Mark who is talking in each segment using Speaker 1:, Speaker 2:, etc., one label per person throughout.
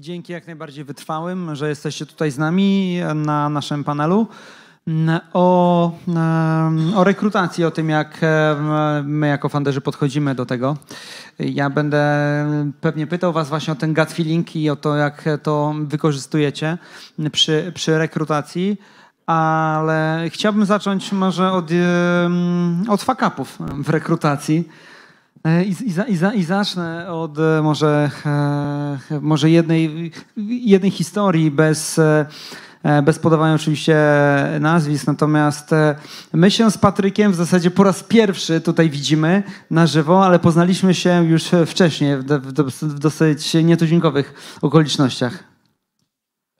Speaker 1: dzięki jak najbardziej wytrwałym, że jesteście tutaj z nami na naszym panelu. O, o rekrutacji, o tym jak my jako fanderzy podchodzimy do tego. Ja będę pewnie pytał Was właśnie o ten gut feeling i o to, jak to wykorzystujecie przy, przy rekrutacji ale chciałbym zacząć może od, od fakapów w rekrutacji. E, I, i, i, I, zacznę od e, może, e, może jednej, jednej historii bez, bez podawania oczywiście nazwisk. Natomiast my się z Patrykiem w zasadzie po raz pierwszy tutaj widzimy na żywo, ale poznaliśmy się już wcześniej w, w, w dosyć nietuzinkowych okolicznościach.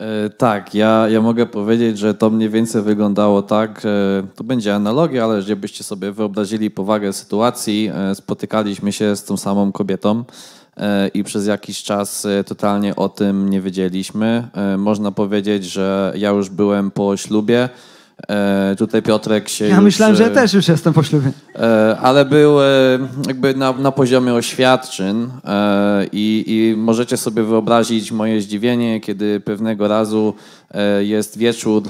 Speaker 2: E, tak, ja, ja mogę powiedzieć, że to mniej więcej wyglądało tak, e, to będzie analogia, ale żebyście sobie wyobrazili powagę sytuacji, e, spotykaliśmy się z tą samą kobietą i przez jakiś czas totalnie o tym nie wiedzieliśmy. Można powiedzieć, że ja już byłem po ślubie, E, tutaj Piotrek się. Ja już, myślałem, że ja e, też
Speaker 1: już jestem po ślubie.
Speaker 2: E, ale był e, jakby na, na, poziomie oświadczyn e, i, i, możecie sobie wyobrazić moje zdziwienie, kiedy pewnego razu e, jest wieczór,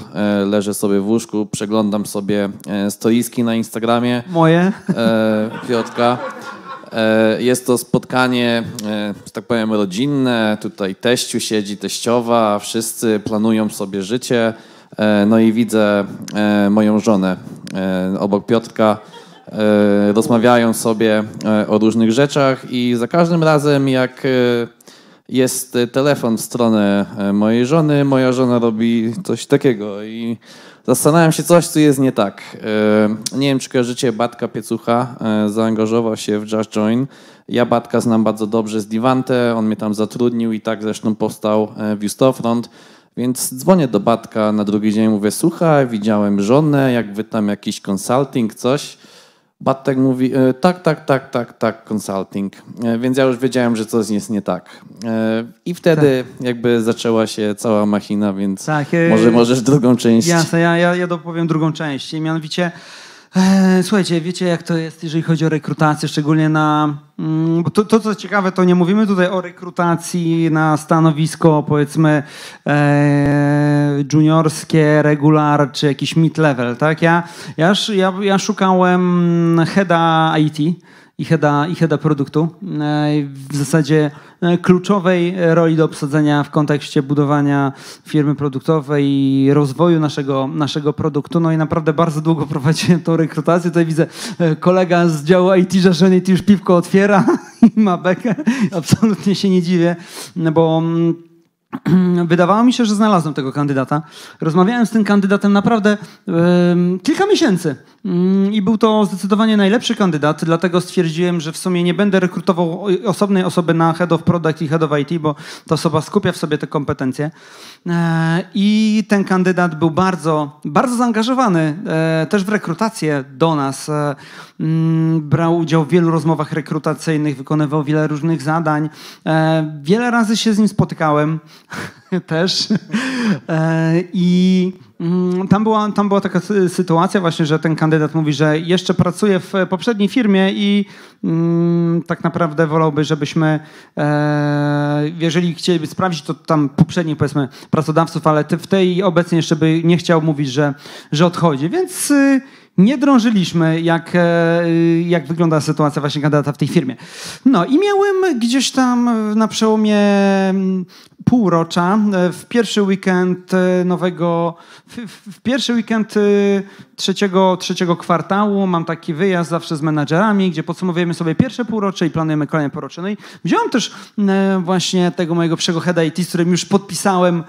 Speaker 2: leżę sobie w łóżku, przeglądam sobie stoiski na Instagramie. Moje. Piotrka. Jest to spotkanie, że tak powiem, rodzinne. Tutaj teściu siedzi, teściowa, wszyscy planują sobie życie E, no i widzę e, moją żonę e, obok Piotrka. Rozmawiają sobie o różnych rzeczach i za każdym razem jak jest telefon w stronę mojej żony, moja żona robi coś takiego i zastanawiam się coś, co jest nie tak. Nie wiem, czy kojarzycie Batka Piecucha, zaangażował się w Just Join. Ja Batka znam bardzo dobrze z Divante, on mnie tam zatrudnił i tak zresztą powstał Viewstofront. Front więc dzwonię do Batka na drugi dzień, mówię, słuchaj, widziałem żonę, jakby tam jakiś consulting, coś. Batek mówi, e, tak, tak, tak, tak, tak, consulting. E, więc ja już wiedziałem, że coś jest nie tak. E, I wtedy tak. jakby zaczęła się cała machina, więc
Speaker 1: tak, może możesz drugą część. Jasne, ja, ja, ja dopowiem drugą część. mianowicie Eee, słuchajcie, wiecie jak to jest, jeżeli chodzi o rekrutację, szczególnie na... Mm, to, to co ciekawe, to nie mówimy tutaj o rekrutacji na stanowisko powiedzmy e, juniorskie, regular czy jakiś mid-level, tak? Ja, ja, ja, ja szukałem heada IT, i heada, heada produktu. E, w zasadzie e, kluczowej roli do obsadzenia w kontekście budowania firmy produktowej i rozwoju naszego, naszego produktu. No i naprawdę bardzo długo prowadziłem tą rekrutację. Tutaj widzę e, kolega z działu IT, że IT już piwko otwiera i ma bekę. Absolutnie się nie dziwię, bo mm, wydawało mi się, że znalazłem tego kandydata. Rozmawiałem z tym kandydatem naprawdę yy, kilka miesięcy. Mm, I był to zdecydowanie najlepszy kandydat, dlatego stwierdziłem, że w sumie nie będę rekrutował osobnej osoby na Head of Product i Head of IT, bo ta osoba skupia w sobie te kompetencje. E, I ten kandydat był bardzo, bardzo zaangażowany e, też w rekrutację do nas. E, mm, brał udział w wielu rozmowach rekrutacyjnych, wykonywał wiele różnych zadań. Wiele razy się z nim spotykałem też. I Mm, tam była, tam była taka sytuacja właśnie, że ten kandydat mówi, że jeszcze pracuje w e, poprzedniej firmie i mm, tak naprawdę wolałby, żebyśmy, e, jeżeli chcieliby sprawdzić, to tam poprzednich powiedzmy pracodawców, ale w tej obecnie jeszcze by nie chciał mówić, że, że odchodzi. Więc... Y, nie drążyliśmy, jak, e, jak wygląda sytuacja właśnie kandydata w tej firmie. No i miałem gdzieś tam na przełomie mm, półrocza, e, w pierwszy weekend e, nowego, w, w pierwszy weekend trzeciego, trzeciego kwartału mam taki wyjazd zawsze z menadżerami, gdzie podsumowujemy sobie pierwsze półrocze i planujemy kolejne półrocze. No i wziąłem też mm, właśnie tego mojego przego heada IT, z którym już podpisałem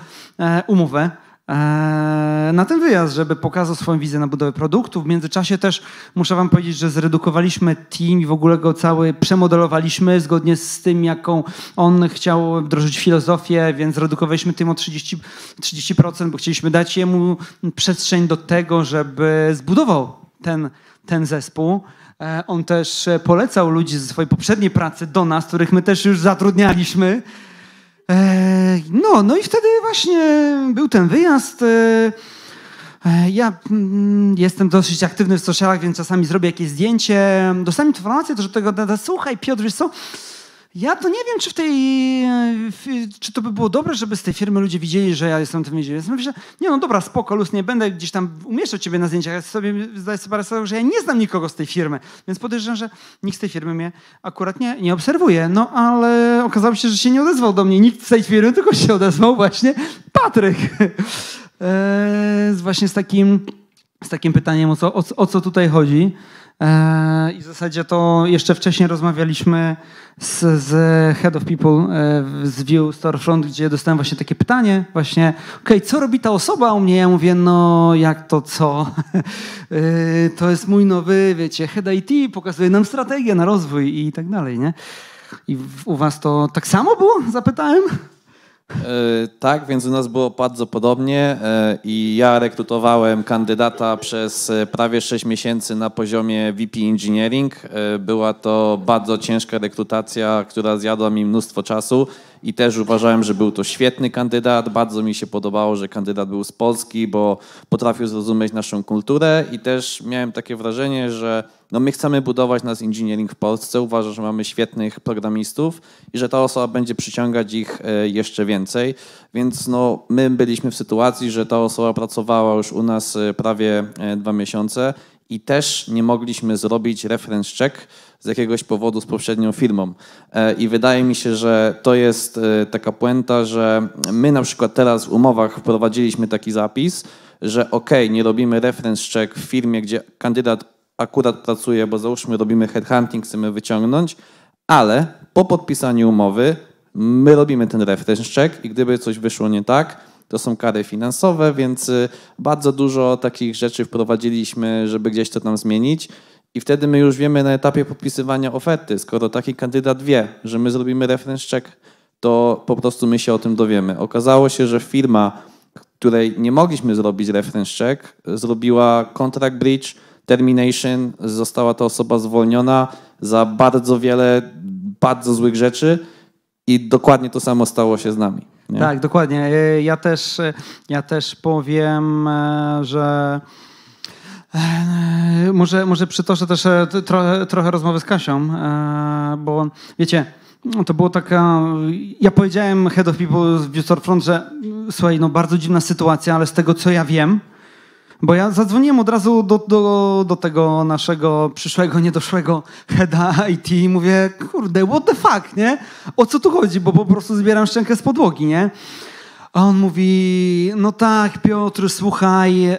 Speaker 1: umowę Eee, na ten wyjazd, żeby pokazał swoją wizję na budowę produktu. W międzyczasie też muszę wam powiedzieć, że zredukowaliśmy team i w ogóle go cały przemodelowaliśmy zgodnie z tym, jaką on chciał wdrożyć filozofię, więc zredukowaliśmy team o 30%, 30% bo chcieliśmy dać jemu przestrzeń do tego, żeby zbudował ten, ten zespół. Eee, on też polecał ludzi ze swojej poprzedniej pracy do nas, których my też już zatrudnialiśmy. Eee, no, no i wtedy właśnie był ten wyjazd. Eee, eee, ja mm, jestem dosyć aktywny w socialach, więc czasami zrobię jakieś zdjęcie. Dostałem informację, że tego dada, słuchaj Piotr, wiesz co, ja to nie wiem, czy w tej, czy to by było dobre, żeby z tej firmy ludzie widzieli, że ja jestem tym więźniem. Więc myślę, nie no dobra, spoko, luz, nie będę gdzieś tam umieszczał ciebie na zdjęciach. Ja sobie zdaję sobie sprawę, że ja nie znam nikogo z tej firmy. Więc podejrzewam, że nikt z tej firmy mnie akurat nie, nie obserwuje. No ale okazało się, że się nie odezwał do mnie. Nikt z tej firmy, tylko się odezwał właśnie Patryk. eee, właśnie z takim, z takim pytaniem, o co, o, o co tutaj chodzi. E, I w zasadzie to jeszcze wcześniej rozmawialiśmy z, z Head of People e, z View Storefront, gdzie dostałem właśnie takie pytanie właśnie, okej, okay, co robi ta osoba u mnie? Ja mówię, no jak to co? E, to jest mój nowy, wiecie, Head IT, pokazuje nam strategię na rozwój i tak dalej, nie? I u was to tak samo było? Zapytałem.
Speaker 2: E, tak, więc u nas było bardzo podobnie e, i ja rekrutowałem kandydata przez e, prawie 6 miesięcy na poziomie VP Engineering. Była to bardzo ciężka rekrutacja, która zjadła mi mnóstwo czasu i też uważałem, że był to świetny kandydat. Bardzo mi się podobało, że kandydat był z Polski, bo potrafił zrozumieć naszą kulturę i też miałem takie wrażenie, że no my chcemy budować nasz engineering w Polsce, uważam, że mamy świetnych programistów i że ta osoba będzie przyciągać ich e, jeszcze więcej, więc no my byliśmy w sytuacji, że ta osoba pracowała już u nas e, prawie e, dwa miesiące i też nie mogliśmy zrobić reference check z jakiegoś powodu z poprzednią firmą. I wydaje mi się, że to jest taka puenta, że my na przykład teraz w umowach wprowadziliśmy taki zapis, że ok, nie robimy reference check w firmie, gdzie kandydat akurat pracuje, bo załóżmy robimy headhunting, chcemy wyciągnąć, ale po podpisaniu umowy my robimy ten reference check i gdyby coś wyszło nie tak, to są kary finansowe, więc y, bardzo dużo takich rzeczy wprowadziliśmy, żeby gdzieś to tam zmienić. I wtedy my już wiemy na etapie podpisywania oferty, skoro taki kandydat wie, że my zrobimy reference check, to po prostu my się o tym dowiemy. Okazało się, że firma, której nie mogliśmy zrobić reference check, zrobiła contract breach, termination, została ta osoba zwolniona za bardzo wiele bardzo złych rzeczy i dokładnie to samo stało się z nami.
Speaker 1: Nie? Tak, dokładnie. E, ja też, e, ja też powiem, e, że może, może przytoczę też trochę, trochę rozmowy z Kasią, bo wiecie, no, to było taka. Ja powiedziałem Head of People z Future Front, że słuchaj, no bardzo dziwna sytuacja, ale z tego co ja wiem, bo ja zadzwoniłem od razu do, do, do tego naszego przyszłego, niedoszłego heada IT i mówię, kurde, what the fuck, nie? O co tu chodzi? Bo po prostu zbieram szczękę z podłogi, nie? A on mówi, no tak, Piotr, słuchaj, e,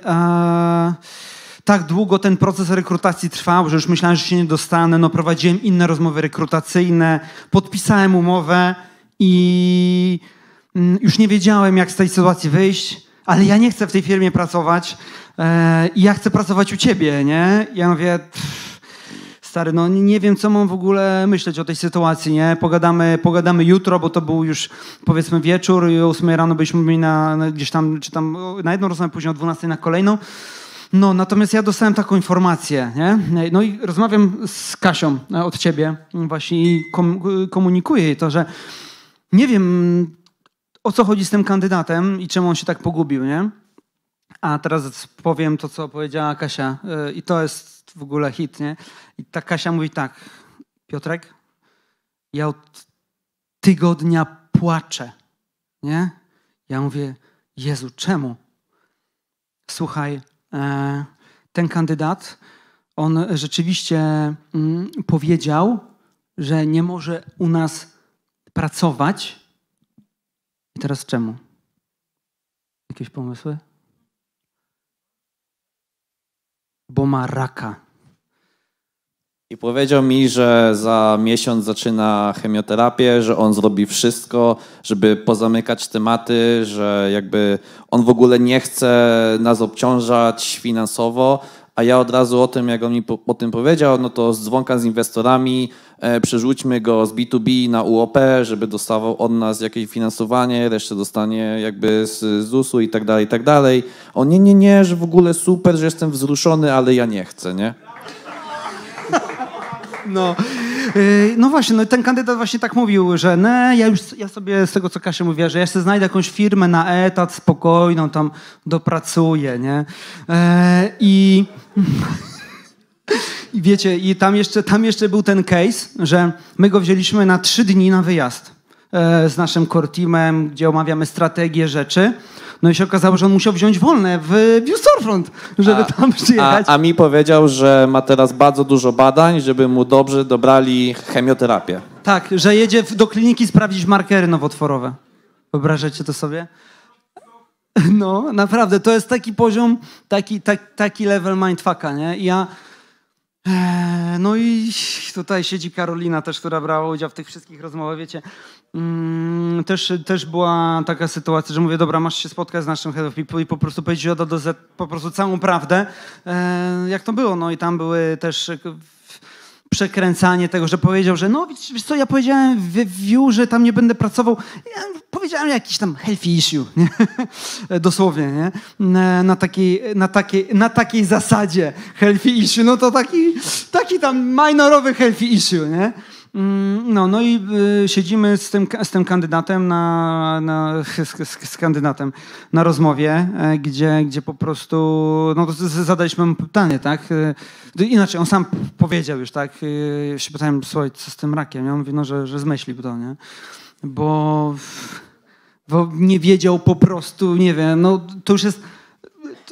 Speaker 1: tak długo ten proces rekrutacji trwał, że już myślałem, że się nie dostanę. No prowadziłem inne rozmowy rekrutacyjne, podpisałem umowę i mm, już nie wiedziałem, jak z tej sytuacji wyjść ale ja nie chcę w tej firmie pracować e, i ja chcę pracować u ciebie, nie? Ja mówię, stary, no nie wiem, co mam w ogóle myśleć o tej sytuacji, nie? Pogadamy, pogadamy jutro, bo to był już powiedzmy wieczór i o 8 rano byliśmy mieli na, na, gdzieś tam, czy tam na jedną rozmowę, później o 12 na kolejną. No, natomiast ja dostałem taką informację, nie? No i rozmawiam z Kasią e, od ciebie właśnie i komunikuję jej to, że nie wiem, o co chodzi z tym kandydatem i czemu on się tak pogubił, nie? A teraz powiem to, co powiedziała Kasia. Y, I to jest w ogóle hit, nie? I ta Kasia mówi tak. Piotrek, ja od tygodnia płaczę, nie? Ja mówię, Jezu, czemu? Słuchaj, e, ten kandydat, on rzeczywiście mm, powiedział, że nie może u nas pracować, i teraz czemu? Jakieś pomysły? Bo ma raka.
Speaker 2: I powiedział mi, że za miesiąc zaczyna chemioterapię, że on zrobi wszystko, żeby pozamykać tematy, że jakby on w ogóle nie chce nas obciążać finansowo, a ja od razu o tym, jak on mi po, o tym powiedział, no to z dzwonka z inwestorami, e, przerzućmy go z B2B na UOP, żeby dostawał od nas jakieś finansowanie, resztę dostanie jakby z ZUS-u i tak dalej, i tak dalej. O nie, nie, nie, że w ogóle super, że jestem wzruszony, ale ja nie chcę, nie?
Speaker 1: No, E, no właśnie, no ten kandydat właśnie tak mówił, że ne, ja już ja sobie z tego, co Kasia mówiła, że ja sobie znajdę jakąś firmę na etat spokojną, tam dopracuję, nie? E, I... I wiecie, i tam jeszcze, tam jeszcze był ten case, że my go wzięliśmy na trzy dni na wyjazd e, z naszym core teamem, gdzie omawiamy strategię rzeczy. No i się okazało, że on musiał wziąć wolne w Biusorfront,
Speaker 2: żeby a, tam przyjechać. A, a mi powiedział, że ma teraz bardzo dużo badań, żeby mu dobrze dobrali chemioterapię.
Speaker 1: Tak, że jedzie do kliniki sprawdzić markery nowotworowe. Wyobrażacie to sobie? No, naprawdę, to jest taki poziom, taki, tak, taki level mindfucka, nie? I ja... E, no i tutaj siedzi Karolina też, która brała udział w tych wszystkich rozmowach, wiecie. Mm, też, też była taka sytuacja, że mówię, dobra, masz się spotkać z naszym head of people i po prostu powiedzieć od A do Z po prostu całą prawdę, e, jak to było. No i tam były też e, przekręcanie tego, że powiedział, że no wiesz, co, ja powiedziałem w, view, że tam nie będę pracował. Ja powiedziałem jakiś tam healthy issue, nie? E, dosłownie, nie? Na, takiej, na, takiej, na takiej zasadzie healthy issue, no to taki, taki tam minorowy healthy issue, nie? Mm, no, no i y, siedzimy z tym, z tym kandydatem na, na z, z, z, kandydatem na rozmowie, e, gdzie, gdzie po prostu no, z, zadaliśmy mu pytanie, tak? Y, inaczej, on sam powiedział już, tak? Y, ja się pytałem, słuchaj, co z tym rakiem? Ja mówię, no, że, że zmyślił to, nie? Bo, bo nie wiedział po prostu, nie wiem, no to już jest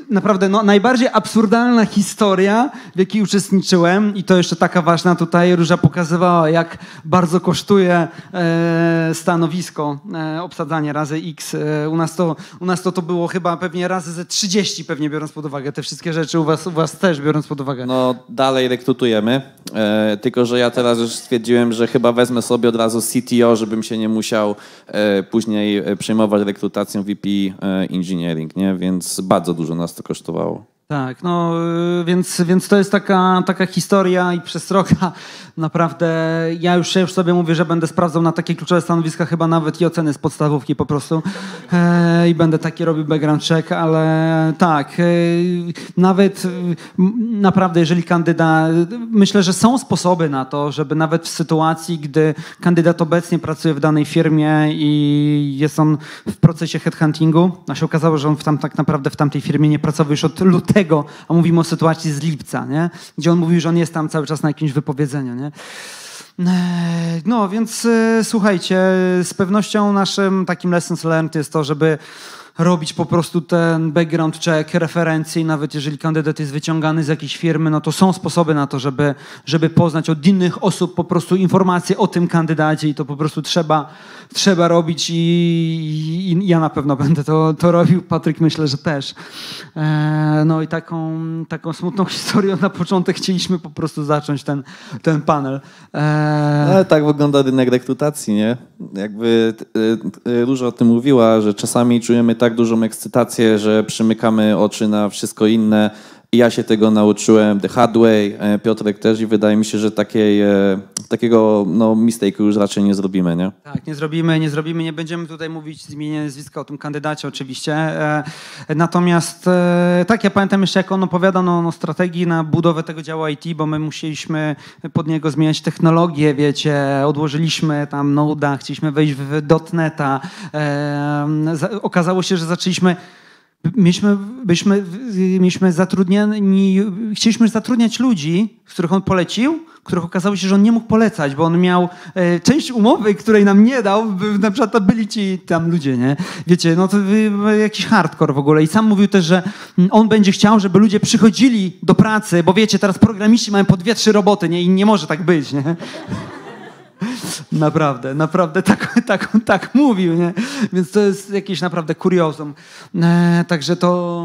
Speaker 1: naprawdę no, najbardziej absurdalna historia, w jakiej uczestniczyłem i to jeszcze taka ważna tutaj, Róża pokazywała, jak bardzo kosztuje e, stanowisko, e, obsadzanie razy X. E, u, nas to, u nas to to było chyba pewnie razy ze 30, pewnie biorąc pod uwagę te wszystkie rzeczy, u was, u was też biorąc pod uwagę.
Speaker 2: No dalej rekrutujemy E, tylko, że ja teraz już stwierdziłem, że chyba wezmę sobie od razu CTO, żebym się nie musiał e, później e, przejmować rekrutacją VP Engineering, nie? Więc bardzo dużo nas to kosztowało.
Speaker 1: Tak, no y, więc, więc to jest taka, taka historia i przestroga. Naprawdę ja już, ja już sobie mówię, że będę sprawdzał na takie kluczowe stanowiska chyba nawet i oceny z podstawówki po prostu e, i będę taki robił background check, ale tak, e, nawet naprawdę jeżeli kandydat, myślę, że są sposoby na to, żeby nawet w sytuacji, gdy kandydat obecnie pracuje w danej firmie i jest on w procesie headhuntingu, a się okazało, że on w tam, tak naprawdę w tamtej firmie nie pracował już od lutego, lutego, a mówimy o sytuacji z lipca, nie? gdzie on mówił, że on jest tam cały czas na jakimś wypowiedzeniu. Nie? Eee, no więc e, słuchajcie, z pewnością naszym takim lessons learned jest to, żeby robić po prostu ten background check, referencje i nawet jeżeli kandydat jest wyciągany z jakiejś firmy, no to są sposoby na to, żeby, żeby poznać od innych osób po prostu informacje o tym kandydacie i to po prostu trzeba trzeba robić i, i, ja na pewno będę to, to robił. Patryk myślę, że też. E, no i taką, taką smutną historią na początek chcieliśmy po prostu zacząć ten, ten panel. E... Ale
Speaker 2: tak wygląda rynek rekrutacji, nie? Jakby e, e, Róża o tym mówiła, że czasami czujemy tak dużą ekscytację, że przymykamy oczy na wszystko inne, i ja się tego nauczyłem the hard way, e, Piotrek też i wydaje mi się, że takiej, e, takiego no, mistake'u już raczej nie zrobimy, nie?
Speaker 1: Tak, nie zrobimy, nie zrobimy, nie będziemy tutaj mówić z nazwiska o tym kandydacie oczywiście. E, natomiast tak, ja pamiętam jeszcze jak on opowiadał no, o no, strategii na budowę tego działu IT, bo my musieliśmy pod niego zmieniać technologię, wiecie, odłożyliśmy tam Node'a, chcieliśmy wejść w dotneta. Okazało się, że zaczęliśmy Mieliśmy, byliśmy, mieliśmy zatrudnieni, chcieliśmy zatrudniać ludzi, których on polecił, których okazało się, że on nie mógł polecać, bo on miał e, część umowy, której nam nie dał, by, na przykład to byli ci tam ludzie, nie? Wiecie, no to jakiś hardcore w ogóle. I sam mówił też, że on będzie chciał, żeby ludzie przychodzili do pracy, bo wiecie, teraz programiści mają po dwie, trzy roboty, nie? I nie może tak być, nie? Naprawdę, naprawdę tak, tak, tak mówił, nie? Więc to jest jakieś naprawdę kuriozum. E, także to,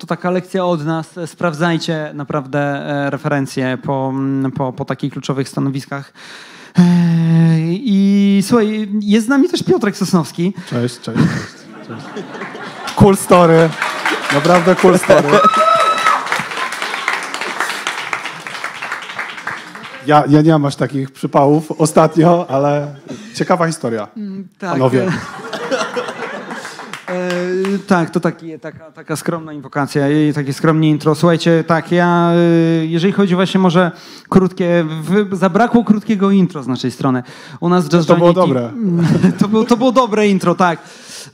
Speaker 1: to taka lekcja od nas. Sprawdzajcie naprawdę e, referencje po, po, po takich kluczowych stanowiskach. E, I słuchaj, jest z nami też Piotrek Sosnowski. Cześć, cześć, cześć. cześć. Cool
Speaker 3: story. Naprawdę cool story. Ja, ja nie mam aż takich przypałów ostatnio, ale ciekawa historia.
Speaker 2: Mm,
Speaker 1: tak. Panowie.
Speaker 3: E, tak, to
Speaker 1: taki, taka, taka skromna inwokacja i takie skromne intro. Słuchajcie, tak, ja e, jeżeli chodzi właśnie może krótkie, w, zabrakło krótkiego intro z naszej strony. U nas Jazz To było dobre. To, było, to było dobre intro, tak.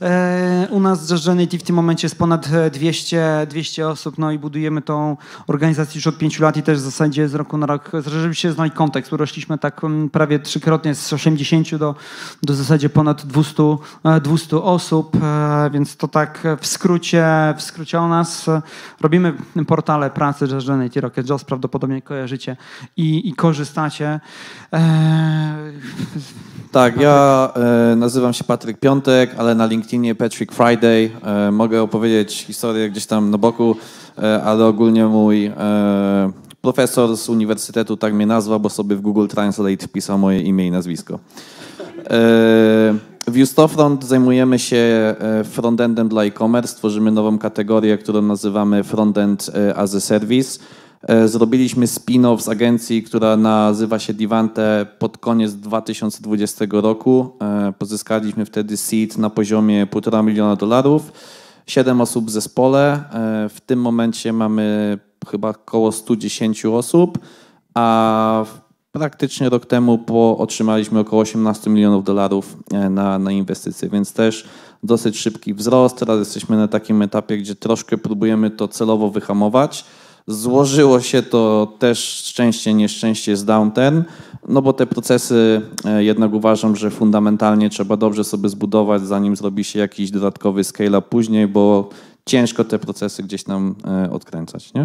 Speaker 1: E, u nas Genity w tym momencie jest ponad 200, e, 200 osób, no i budujemy tą organizację już od pięciu lat i też w zasadzie z roku na rok, się znać kontekst, urośliśmy tak mm, prawie trzykrotnie z 80 do, do zasadzie ponad 200, 200 e, osób, więc to tak w skrócie, w skrócie o nas. Robimy portale pracy Genity, Rocket Jobs, prawdopodobnie kojarzycie i, i korzystacie. Eee...
Speaker 2: Tak, ja nazywam się Patryk Piątek, ale na LinkedIn LinkedInie Patrick Friday. E, mogę opowiedzieć historię gdzieś tam na boku, e, ale ogólnie mój e, profesor z uniwersytetu tak mnie nazwał, bo sobie w Google Translate pisał moje imię i nazwisko. W Justofront zajmujemy się frontendem dla e-commerce, tworzymy nową kategorię, którą nazywamy frontend as a service. E, zrobiliśmy spin-off z agencji, która nazywa się Divante pod koniec 2020 roku. E, pozyskaliśmy wtedy seed na poziomie 1,5 miliona dolarów. 7 osób w zespole. E, w tym momencie mamy chyba około 110 osób, a praktycznie rok temu po, otrzymaliśmy około 18 milionów dolarów na, na inwestycje, więc też dosyć szybki wzrost. Teraz jesteśmy na takim etapie, gdzie troszkę próbujemy to celowo wyhamować Złożyło się to też szczęście, nieszczęście z downturn, no bo te procesy e, jednak uważam, że fundamentalnie trzeba dobrze sobie zbudować, zanim zrobi się jakiś dodatkowy scale później, bo ciężko te procesy gdzieś tam e, odkręcać, nie?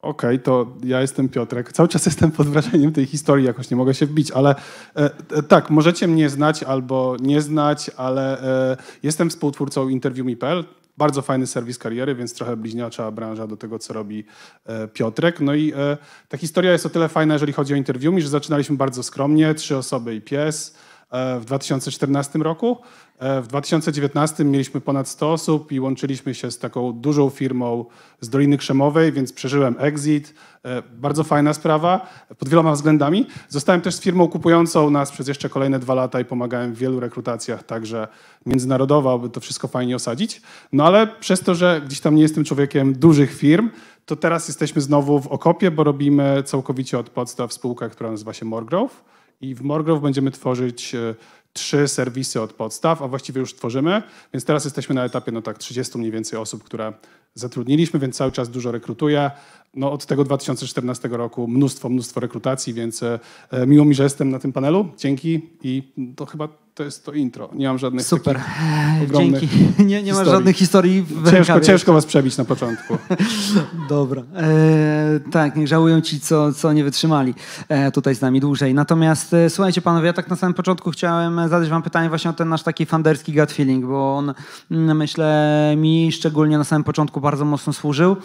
Speaker 3: Okej, okay, to ja jestem Piotrek. Cały czas jestem pod wrażeniem tej historii, jakoś nie mogę się wbić, ale e, e tak, możecie mnie znać albo nie znać, ale e, jestem współtwórcą interviewmi.pl, bardzo fajny serwis kariery, więc trochę bliźniacza branża do tego, co robi e, Piotrek. No i e, ta historia jest o tyle fajna, jeżeli chodzi o interwium, że zaczynaliśmy bardzo skromnie, trzy osoby i pies. E, w 2014 roku. E, w 2019 mieliśmy ponad 100 osób i łączyliśmy się z taką dużą firmą z Doliny Krzemowej, więc przeżyłem exit. E, bardzo fajna sprawa pod wieloma względami. Zostałem też z firmą kupującą nas przez jeszcze kolejne dwa lata i pomagałem w wielu rekrutacjach, także międzynarodowo, aby to wszystko fajnie osadzić. No ale przez to, że gdzieś tam nie jestem człowiekiem dużych firm, to teraz jesteśmy znowu w okopie, bo robimy całkowicie od podstaw spółkę, która nazywa się Morgrove i w Morgrove będziemy tworzyć e, trzy serwisy od podstaw, a właściwie już tworzymy, więc teraz jesteśmy na etapie no tak 30 mniej więcej osób, które zatrudniliśmy, więc cały czas dużo rekrutuję no, od tego 2014 roku mnóstwo, mnóstwo rekrutacji, więc e, e, miło mi, że jestem na tym panelu. Dzięki i to chyba to jest to intro. Nie mam żadnych Super. Dzięki. Nie, nie ma żadnych historii w ciężko, ciężko was przebić na początku.
Speaker 1: Dobra. E, tak, nie żałują ci, co, co nie wytrzymali e, tutaj z nami dłużej. Natomiast e, słuchajcie panowie, ja tak na samym początku chciałem e, zadać wam pytanie właśnie o ten nasz taki fanderski gut feeling, bo on mm, myślę mi szczególnie na samym początku bardzo mocno służył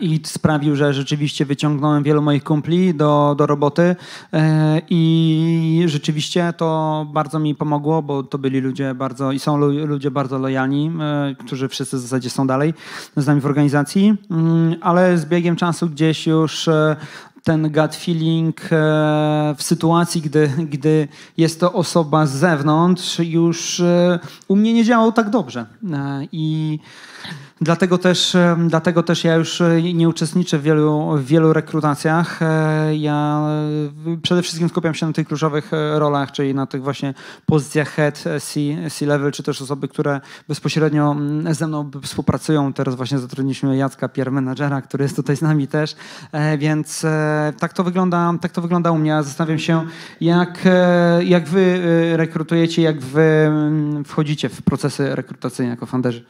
Speaker 1: i sprawił, że rzeczywiście wyciągnąłem wielu moich kumpli do, do roboty e, i rzeczywiście to bardzo mi pomogło, bo to byli ludzie bardzo i są ludzie bardzo lojalni, e, którzy wszyscy w zasadzie są dalej z nami w organizacji, mm, ale z biegiem czasu gdzieś już e, ten gut feeling w sytuacji, gdy, gdy jest to osoba z zewnątrz, już u mnie nie działał tak dobrze. I Dlatego też, dlatego też ja już e, nie uczestniczę w wielu, w wielu rekrutacjach. E, ja e, przede wszystkim skupiam się na tych kluczowych rolach, czyli na tych właśnie pozycjach head, C-level, czy też osoby, które bezpośrednio ze mną współpracują. Teraz właśnie zatrudniliśmy Jacka, PR menadżera, który jest tutaj z nami też. Więc tak to wygląda, tak to wygląda u mnie. zastanawiam się, jak, jak wy
Speaker 3: rekrutujecie, jak wy wchodzicie w procesy rekrutacyjne jako funderzy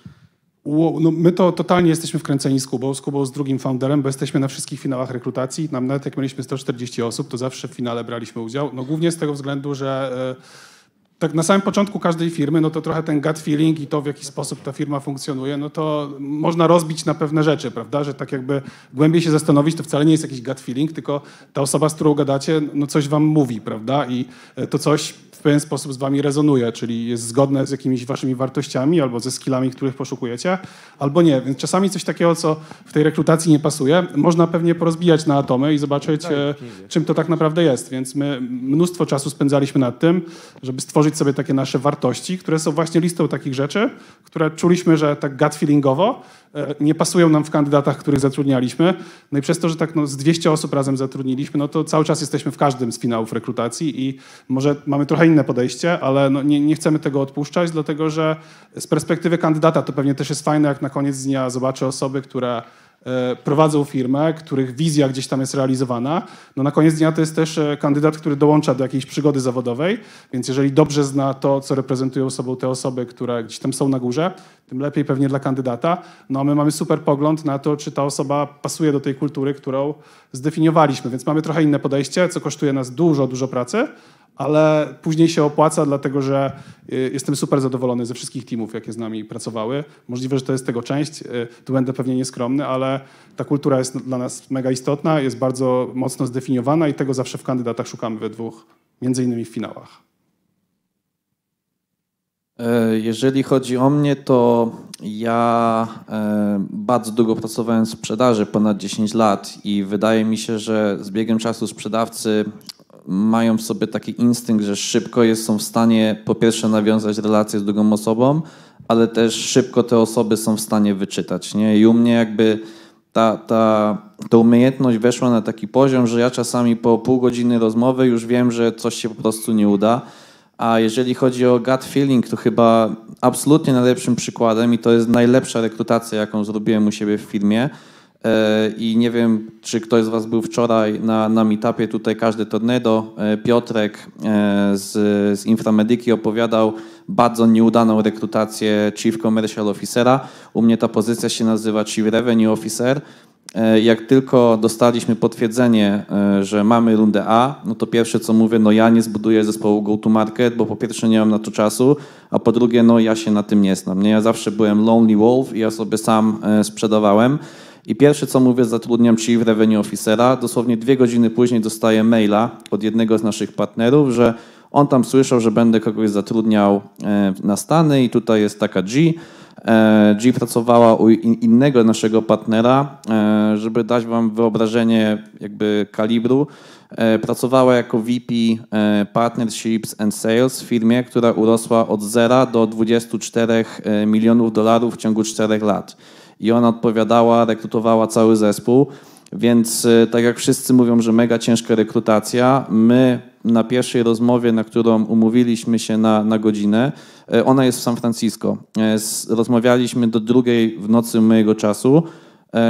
Speaker 3: no my to totalnie jesteśmy wkręceni z Kubą, z Kubą z drugim founderem, bo jesteśmy na wszystkich finałach rekrutacji. Nam nawet jak mieliśmy 140 osób, to zawsze w finale braliśmy udział. No głównie z tego względu, że e, tak na samym początku każdej firmy, no to trochę ten gut feeling i to, w jaki sposób ta firma funkcjonuje, no to można rozbić na pewne rzeczy, prawda? Że tak jakby głębiej się zastanowić, to wcale nie jest jakiś gut feeling, tylko ta osoba, z którą gadacie, no coś wam mówi, prawda? I e, to coś w pewien sposób z wami rezonuje, czyli jest zgodne z jakimiś waszymi wartościami albo ze skillami, których poszukujecie, albo nie. Więc czasami coś takiego, co w tej rekrutacji nie pasuje, można pewnie porozbijać na atomy i zobaczyć, tak, e, tak. czym to tak naprawdę jest. Więc my mnóstwo czasu spędzaliśmy nad tym, żeby stworzyć sobie takie nasze wartości, które są właśnie listą takich rzeczy, które czuliśmy, że tak gut feelingowo e, nie pasują nam w kandydatach, których zatrudnialiśmy. No i przez to, że tak no, z 200 osób razem zatrudniliśmy, no to cały czas jesteśmy w każdym z finałów rekrutacji i może mamy trochę inne podejście, ale no nie, nie, chcemy tego odpuszczać, dlatego że z perspektywy kandydata to pewnie też jest fajne, jak na koniec dnia zobaczę osoby, które e, prowadzą firmę, których wizja gdzieś tam jest realizowana. No na koniec dnia to jest też e, kandydat, który dołącza do jakiejś przygody zawodowej, więc jeżeli dobrze zna to, co reprezentują sobą te osoby, które gdzieś tam są na górze, tym lepiej pewnie dla kandydata. No a my mamy super pogląd na to, czy ta osoba pasuje do tej kultury, którą zdefiniowaliśmy, więc mamy trochę inne podejście, co kosztuje nas dużo, dużo pracy, ale później się opłaca, dlatego że y, jestem super zadowolony ze wszystkich teamów, jakie z nami pracowały. Możliwe, że to jest tego część, y, tu będę pewnie nieskromny, ale ta kultura jest dla nas mega istotna, jest bardzo mocno zdefiniowana i tego zawsze w kandydatach szukamy we dwóch, między innymi w finałach.
Speaker 2: E, jeżeli chodzi o mnie, to ja e, bardzo długo pracowałem w sprzedaży, ponad 10 lat i wydaje mi się, że z biegiem czasu sprzedawcy mają w sobie taki instynkt, że szybko jest, są w stanie po pierwsze nawiązać relacje z drugą osobą, ale też szybko te osoby są w stanie wyczytać. Nie? I u mnie jakby ta, ta, ta umiejętność weszła na taki poziom, że ja czasami po pół godziny rozmowy już wiem, że coś się po prostu nie uda. A jeżeli chodzi o gut feeling, to chyba absolutnie najlepszym przykładem i to jest najlepsza rekrutacja, jaką zrobiłem u siebie w firmie, E, I nie wiem, czy ktoś z Was był wczoraj na, na meetupie, tutaj każdy tornado. E, Piotrek e, z, z InfraMediki opowiadał bardzo nieudaną rekrutację Chief Commercial Officera. U mnie ta pozycja się nazywa Chief Revenue Officer. Jak tylko dostaliśmy potwierdzenie, że mamy rundę A, no to pierwsze co mówię, no ja nie zbuduję zespołu go to market, bo po pierwsze nie mam na to czasu, a po drugie, no ja się na tym nie znam. Nie? Ja zawsze byłem lonely wolf i ja sobie sam sprzedawałem. I pierwsze, co mówię, zatrudniam ci w Revenue Officera. Dosłownie dwie godziny później dostaję maila od jednego z naszych partnerów, że on tam słyszał, że będę kogoś zatrudniał e, na Stany i tutaj jest taka G. E, G pracowała u innego naszego partnera, e, żeby dać wam wyobrażenie jakby kalibru. Pracowała jako VP Partnerships and Sales w firmie, która urosła od zera do 24 milionów dolarów w ciągu 4 lat i ona odpowiadała, rekrutowała cały zespół. Więc y, tak jak wszyscy mówią, że mega ciężka rekrutacja, my na pierwszej rozmowie, na którą umówiliśmy się na, na godzinę, y, ona jest w San Francisco. Y, rozmawialiśmy do drugiej w nocy mojego czasu,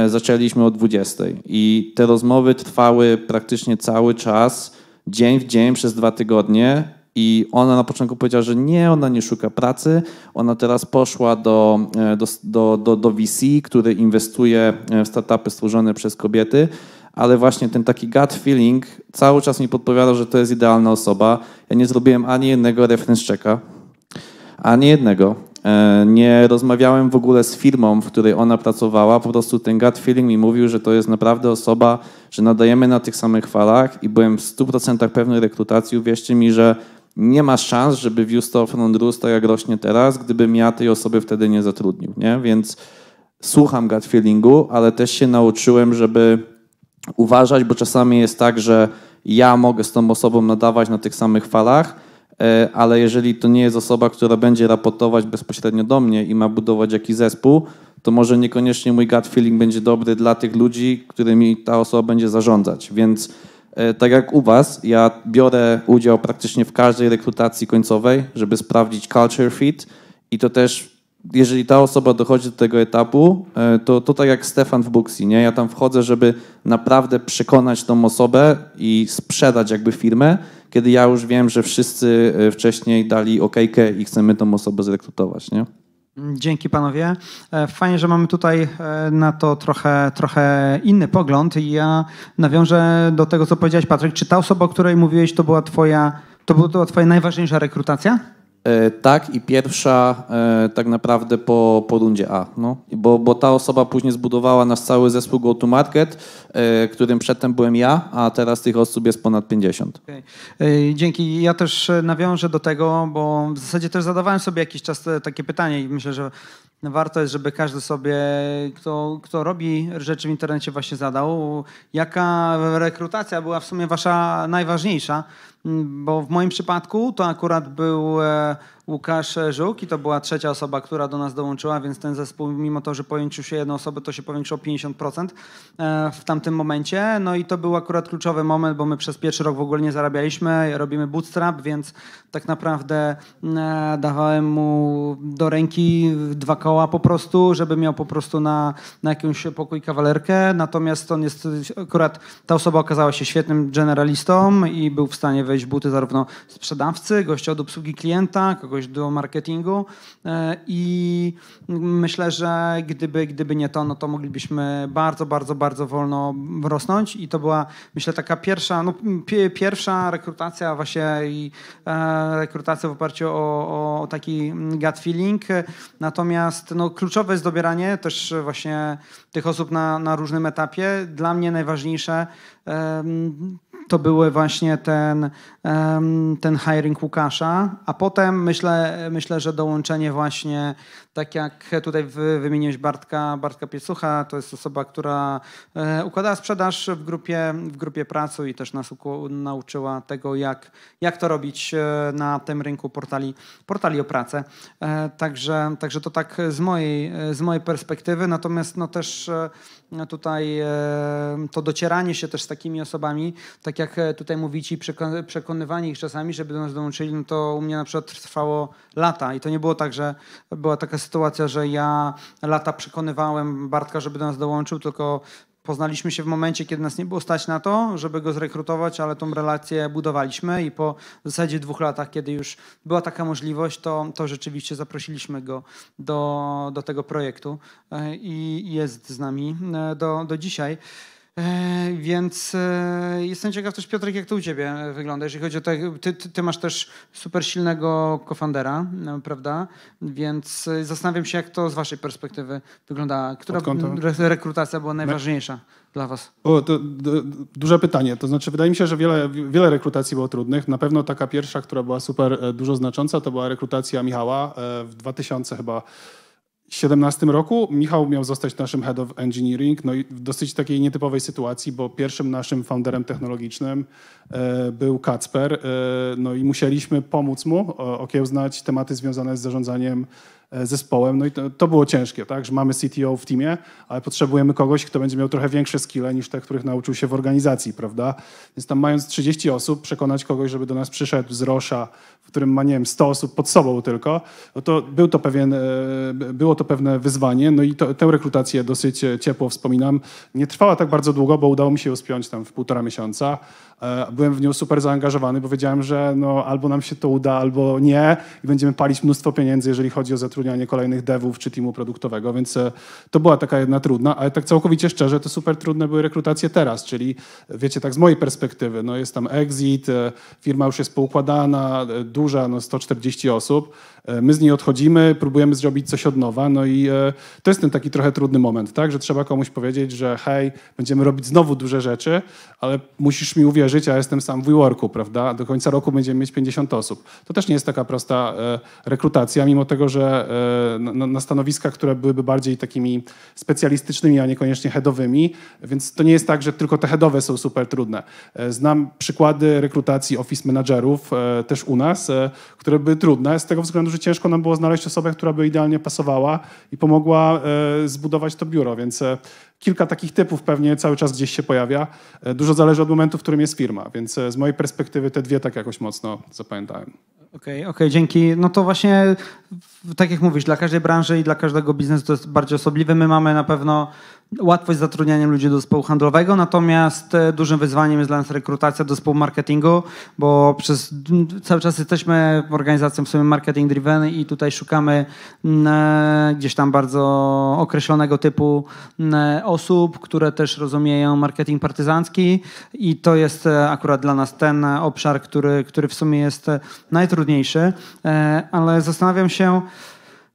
Speaker 2: zaczęliśmy o 20. I te rozmowy trwały praktycznie cały czas, dzień w dzień przez dwa tygodnie i ona na początku powiedziała, że nie, ona nie szuka pracy. Ona teraz poszła do, e, do, do, do, do VC, który inwestuje e, w startupy stworzone przez kobiety ale właśnie ten taki gut feeling cały czas mi podpowiada, że to jest idealna osoba. Ja nie zrobiłem ani jednego reference checka, ani jednego. E, nie rozmawiałem w ogóle z firmą, w której ona pracowała. Po prostu ten gut feeling mi mówił, że to jest naprawdę osoba, że nadajemy na tych samych falach i byłem w 100% pewny rekrutacji. Uwierzcie mi, że nie ma szans, żeby Viewstofron rósł tak jak rośnie teraz, gdybym ja tej osoby wtedy nie zatrudnił, nie? Więc słucham gut feelingu, ale też się nauczyłem, żeby uważać, bo czasami jest tak, że ja mogę z tą osobą nadawać na tych samych falach, e, ale jeżeli to nie jest osoba, która będzie raportować bezpośrednio do mnie i ma budować jakiś zespół, to może niekoniecznie mój gut feeling będzie dobry dla tych ludzi, którymi ta osoba będzie zarządzać. Więc E, tak jak u Was, ja biorę udział praktycznie w każdej rekrutacji końcowej, żeby sprawdzić culture fit i to też, jeżeli ta osoba dochodzi do tego etapu, e, to, to tak jak Stefan w Buxi, nie? Ja tam wchodzę, żeby naprawdę przekonać tą osobę i sprzedać jakby firmę, kiedy ja już wiem, że wszyscy e, wcześniej dali okejkę i chcemy tą osobę zrekrutować, nie?
Speaker 1: Dzięki panowie. E, fajnie, że mamy tutaj e, na to trochę, trochę inny pogląd i ja nawiążę do tego, co powiedziałeś Patryk. Czy ta osoba, o której mówiłeś, to była twoja, to była twoja najważniejsza rekrutacja?
Speaker 2: E, tak, i pierwsza e, tak naprawdę po, po rundzie A, no. bo, bo ta osoba później zbudowała nasz cały zespół go to market, e, którym przedtem byłem ja, a teraz tych osób jest ponad 50.
Speaker 1: Okay. Dzięki. Ja też nawiążę do tego, bo w zasadzie też zadawałem sobie jakiś czas takie pytanie i myślę, że warto jest, żeby każdy sobie, kto, kto robi rzeczy w internecie, właśnie zadał, jaka rekrutacja była w sumie wasza najważniejsza. Mm, bo w moim przypadku to akurat był e, Łukasz Żółki, i to była trzecia osoba, która do nas dołączyła, więc ten zespół, mimo to, że powiększył się jedną osobę, to się powiększył o 50% e, w tamtym momencie. No i to był akurat kluczowy moment, bo my przez pierwszy rok w ogóle nie zarabialiśmy, robimy bootstrap, więc tak naprawdę e, dawałem mu do ręki dwa koła po prostu, żeby miał po prostu na, na jakąś pokój kawalerkę. Natomiast on jest, akurat ta osoba okazała się świetnym generalistą i był w stanie wejść buty zarówno sprzedawcy, gościa od obsługi klienta, kogoś do marketingu e, i myślę, że gdyby, gdyby nie to, no to moglibyśmy bardzo, bardzo, bardzo wolno rosnąć i to była myślę taka pierwsza, no, pierwsza rekrutacja właśnie i e, rekrutacja w oparciu o, o taki gut feeling. Natomiast no, kluczowe jest dobieranie też właśnie tych osób na, na różnym etapie. Dla mnie najważniejsze to były właśnie ten ten hiring Łukasza, a potem myślę, myślę że dołączenie właśnie, tak jak tutaj wymieniłeś Bartka, Bartka Piecucha, to jest osoba, która e, układała sprzedaż w grupie, w grupie pracy i też nas nauczyła tego, jak, jak to robić e, na tym rynku portali, portali o pracę. E, także, także to tak z mojej, z mojej perspektywy, natomiast no też tutaj to docieranie się też z takimi osobami, tak jak tutaj mówicie, przekonanie przekonywanie ich czasami, żeby do nas dołączyli, no to u mnie na przykład trwało lata i to nie było tak, że była taka sytuacja, że ja lata przekonywałem Bartka, żeby do nas dołączył, tylko poznaliśmy się w momencie, kiedy nas nie było stać na to, żeby go zrekrutować, ale tą relację budowaliśmy i po w zasadzie dwóch latach, kiedy już była taka możliwość, to, to rzeczywiście zaprosiliśmy go do, do tego projektu e, i jest z nami e, do, do dzisiaj. E, więc e, jestem ciekaw też, Piotrek, jak to u ciebie e, wygląda, jeżeli chodzi o to, ty, ty masz też super silnego kofandera, no, prawda? Więc zastanawiam się, jak to z waszej perspektywy wygląda. Która rekrutacja była najważniejsza dla was?
Speaker 3: O, to, to, duże pytanie. To znaczy, wydaje mi się, że wiele, wiele rekrutacji było trudnych. Na pewno taka pierwsza, która była super dużo znacząca, to była rekrutacja Michała w 2000 chyba 2017 roku Michał miał zostać naszym head of engineering, no i w dosyć takiej nietypowej sytuacji, bo pierwszym naszym founderem technologicznym e, był Kacper, e, no i musieliśmy pomóc mu okiełznać tematy związane z zarządzaniem E, zespołem. No i to, to, było ciężkie, tak, że mamy CTO w teamie, ale potrzebujemy kogoś, kto będzie miał trochę większe skille niż te, których nauczył się w organizacji, prawda? Więc tam mając 30 osób, przekonać kogoś, żeby do nas przyszedł z Rosza, w którym ma, nie wiem, 100 osób pod sobą tylko, no to, był to pewien, e, było to pewne wyzwanie. No i to, tę rekrutację dosyć ciepło wspominam. Nie trwała tak bardzo długo, bo udało mi się ją spiąć tam w półtora miesiąca. E, byłem w nią super zaangażowany, bo wiedziałem, że no, albo nam się to uda, albo nie i będziemy palić mnóstwo pieniędzy, jeżeli chodzi o zatrudnianie kolejnych devów czy teamu produktowego, więc e, to była taka jedna trudna, ale tak całkowicie szczerze, to super trudne były rekrutacje teraz, czyli wiecie, tak z mojej perspektywy, no jest tam exit, e, firma już jest poukładana, duża, no 140 osób, E, my z niej odchodzimy, próbujemy zrobić coś od nowa, no i e, to jest ten taki trochę trudny moment, tak, że trzeba komuś powiedzieć, że hej, będziemy robić znowu duże rzeczy, ale musisz mi uwierzyć, ja jestem sam w WeWorku, prawda, do końca roku będziemy mieć 50 osób. To też nie jest taka prosta e, rekrutacja, mimo tego, że na stanowiska które byłyby bardziej takimi specjalistycznymi, a niekoniecznie headowymi, więc to nie jest tak, że tylko te headowe są super trudne. Znam przykłady rekrutacji office managerów też u nas, które były trudne z tego względu, że ciężko nam było znaleźć osobę, która by idealnie pasowała i pomogła e, zbudować to biuro, więc e, kilka takich typów pewnie cały czas gdzieś się pojawia. E, dużo zależy od momentu, w którym jest firma, więc z mojej perspektywy te dwie tak jakoś mocno zapamiętałem.
Speaker 1: Okej, okay, okay, dzięki. No to właśnie, tak jak mówisz, dla każdej branży i dla każdego biznesu to jest bardziej osobliwe. My mamy na pewno łatwość zatrudniania zatrudnianiem ludzi do zespołu handlowego, natomiast e, dużym wyzwaniem jest dla nas rekrutacja do zespołu marketingu, bo przez cały czas jesteśmy organizacją w sumie marketing driven i tutaj szukamy gdzieś tam bardzo określonego typu osób, które też rozumieją marketing partyzancki i to jest e, akurat dla nas ten obszar, który, który w sumie jest e, najtrudniejszy, ale zastanawiam się,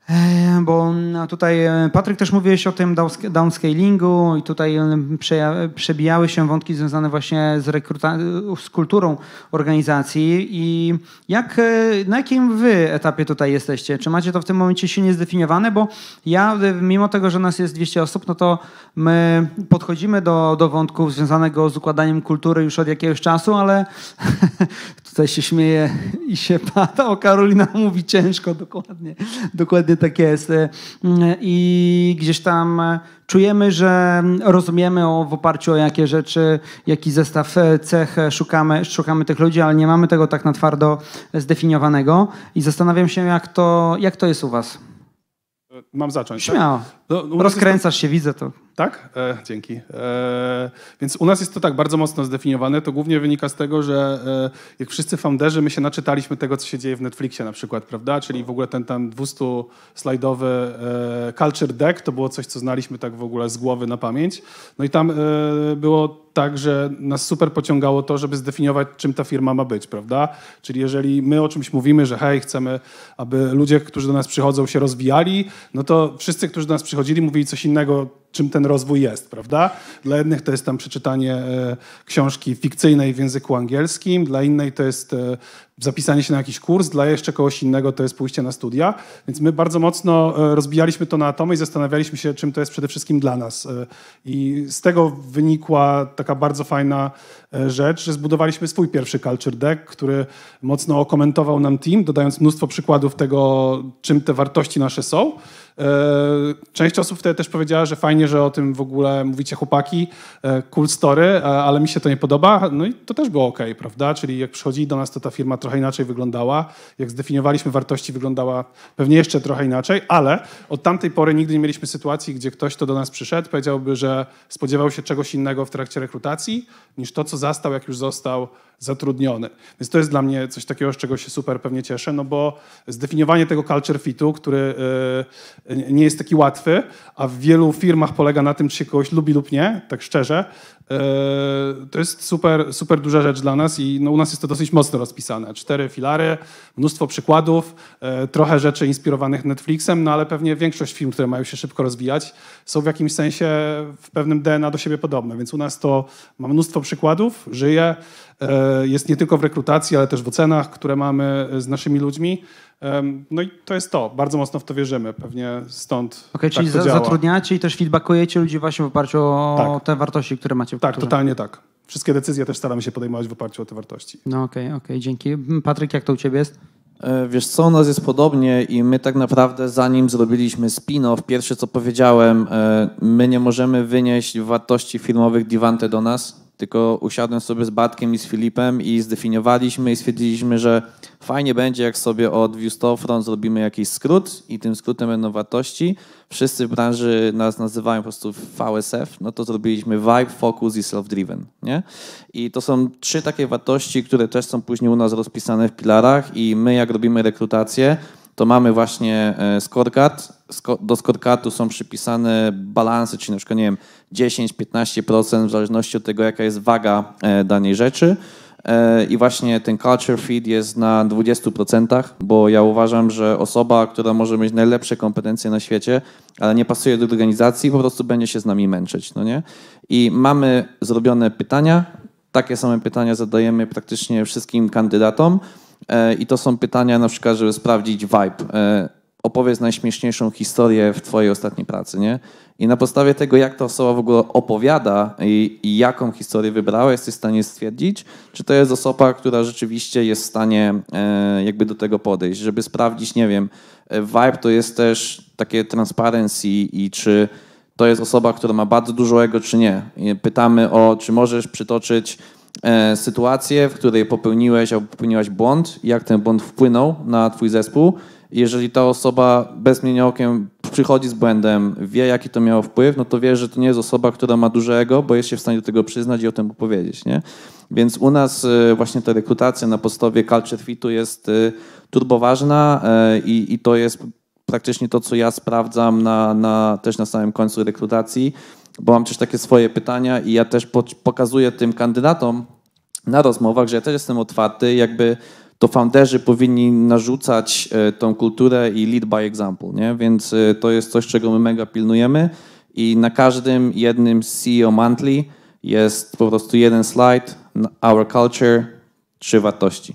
Speaker 1: Eee, bo tutaj e, Patryk też mówiłeś o tym downscalingu i tutaj e, przebijały się wątki związane właśnie z, rekruta- e, z kulturą organizacji. I jak, na jakim wy etapie tutaj jesteście? Czy macie to w tym momencie silnie zdefiniowane? Bo ja, mimo tego, że nas jest 200 osób, no to my podchodzimy do, do wątków związanego z układaniem kultury już od jakiegoś czasu, ale tutaj się śmieje i się pada. O Karolina mówi ciężko, dokładnie. Dokładnie wtedy tak jest. Y, I gdzieś tam czujemy, że rozumiemy o, w oparciu o jakie rzeczy, jaki zestaw e, cech szukamy, szukamy tych ludzi, ale nie mamy tego tak na twardo zdefiniowanego. I zastanawiam się, jak to, jak to jest u was.
Speaker 3: E, mam zacząć. Tak? Śmiało. Tak? No, Rozkręcasz to... się, widzę to. Tak? E, dzięki. E, więc u nas jest to tak bardzo mocno zdefiniowane. To głównie wynika z tego, że e, jak wszyscy founderzy, my się naczytaliśmy tego, co się dzieje w Netflixie na przykład, prawda? Czyli w ogóle ten tam 200-slajdowy e, culture deck to było coś, co znaliśmy tak w ogóle z głowy na pamięć. No i tam e, było tak, że nas super pociągało to, żeby zdefiniować, czym ta firma ma być, prawda? Czyli jeżeli my o czymś mówimy, że hej, chcemy, aby ludzie, którzy do nas przychodzą, się rozwijali, no to wszyscy, którzy do nas przychodzą, przychodzili, mówili coś innego, czym ten rozwój jest, prawda? Dla jednych to jest tam przeczytanie e, książki fikcyjnej w języku angielskim, dla innej to jest e, zapisanie się na jakiś kurs, dla jeszcze kogoś innego to jest pójście na studia. Więc my bardzo mocno e, rozbijaliśmy to na atomy i zastanawialiśmy się, czym to jest przede wszystkim dla nas. I z tego wynikła taka bardzo fajna rzecz, że zbudowaliśmy swój pierwszy culture deck, który mocno okomentował nam team, dodając mnóstwo przykładów tego, czym te wartości nasze są. E, część osób wtedy też powiedziała, że fajnie, że o tym w ogóle mówicie chłopaki, e, cool story, e, ale mi się to nie podoba. No i to też było ok, prawda? Czyli jak przychodzi do nas, to ta firma trochę inaczej wyglądała. Jak zdefiniowaliśmy wartości, wyglądała pewnie jeszcze trochę inaczej, ale od tamtej pory nigdy nie mieliśmy sytuacji, gdzie ktoś, kto do nas przyszedł, powiedziałby, że spodziewał się czegoś innego w trakcie rekrutacji niż to, co zastał, jak już został zatrudniony. Więc to jest dla mnie coś takiego, z czego się super pewnie cieszę, no bo zdefiniowanie tego culture fitu, który e, nie jest taki łatwy, a w wielu firmach polega na tym, czy się kogoś lubi lub nie, tak szczerze, e, to jest super, super duża rzecz dla nas i no u nas jest to dosyć mocno rozpisane. Cztery filary, mnóstwo przykładów, e, trochę rzeczy inspirowanych Netflixem, no ale pewnie większość firm, które mają się szybko rozwijać, są w jakimś sensie w pewnym DNA do siebie podobne, więc u nas to ma mnóstwo przykładów, żyje, E, jest nie tylko w rekrutacji, ale też w ocenach, które mamy z naszymi ludźmi. No i to jest to. Bardzo mocno w to wierzymy. Pewnie stąd. Okej, okay, tak czyli zatrudniacie
Speaker 1: i też feedbackujecie ludzi właśnie w oparciu tak. o te wartości, które macie w Tak, kulturze. totalnie tak. Wszystkie decyzje też staramy się podejmować w oparciu o te wartości. No okej, okay, okej, okay, dzięki. Patryk, jak to u ciebie jest?
Speaker 2: E, wiesz co, u nas jest podobnie i my tak naprawdę zanim zrobiliśmy spin-off, pierwsze co powiedziałem, e, my nie możemy wynieść wartości filmowych divante do nas, tylko usiadłem sobie z Batkiem i z Filipem i zdefiniowaliśmy i stwierdziliśmy, że fajnie będzie, jak sobie od ViewStopfront zrobimy jakiś skrót i tym skrótem będą wartości. Wszyscy w branży nas nazywają po prostu VSF, no to zrobiliśmy Vibe, Focus i Self-Driven. Nie? I to są trzy takie wartości, które też są później u nas rozpisane w pilarach i my jak robimy rekrutację, to mamy właśnie e, scorecard. Do scorecardu są przypisane balansy, czyli na przykład, nie wiem, 10-15% w zależności od tego, jaka jest waga e, danej rzeczy. E, I właśnie ten culture feed jest na 20%, bo ja uważam, że osoba, która może mieć najlepsze kompetencje na świecie, ale nie pasuje do organizacji, po prostu będzie się z nami męczyć, no nie? I mamy zrobione pytania, takie same pytania zadajemy praktycznie wszystkim kandydatom e, i to są pytania na przykład, żeby sprawdzić vibe. Opowiedz najśmieszniejszą historię w twojej ostatniej pracy, nie? I na podstawie tego, jak ta osoba w ogóle opowiada i, i, jaką historię wybrała, jesteś w stanie stwierdzić, czy to jest osoba, która rzeczywiście jest w stanie e, jakby do tego podejść. Żeby sprawdzić, nie wiem, vibe to jest też takie transparency i czy to jest osoba, która ma bardzo dużo ego, czy nie. I pytamy o, czy możesz przytoczyć e, sytuację, w której popełniłeś albo popełniłaś błąd, jak ten błąd wpłynął na twój zespół. Jeżeli ta osoba bezmiennie okiem przychodzi z błędem, wie jaki to miało wpływ, no to wie, że to nie jest osoba, która ma dużego bo jest się w stanie do tego przyznać i o tym opowiedzieć, nie? Więc u nas e, właśnie ta rekrutacja na podstawie culture fitu jest e, turboważna e, i, i to jest praktycznie to, co ja sprawdzam na, na, też na samym końcu rekrutacji, bo mam też takie swoje pytania i ja też pokazuję tym kandydatom na rozmowach, że ja też jestem otwarty, jakby to founderzy powinni narzucać e, tą kulturę i lead by example, nie? Więc e, to jest coś, czego my mega pilnujemy i na każdym jednym CEO Monthly jest po prostu jeden slajd, our culture, trzy wartości.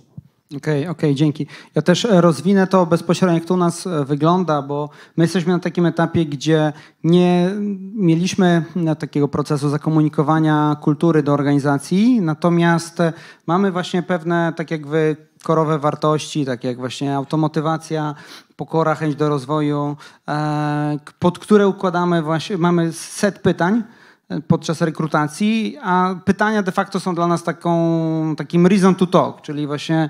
Speaker 1: Okej, okay, okay, dzięki. Ja też e, rozwinę to bezpośrednio, jak to u nas e, wygląda, bo my jesteśmy na takim etapie, gdzie nie mieliśmy e, takiego procesu zakomunikowania kultury do organizacji, natomiast mamy właśnie pewne, tak jak wy, korowe wartości, takie jak właśnie automotywacja, pokora, chęć do rozwoju, pod które układamy właśnie, mamy set pytań, podczas rekrutacji, a pytania de facto są dla nas taką, takim reason to talk, czyli właśnie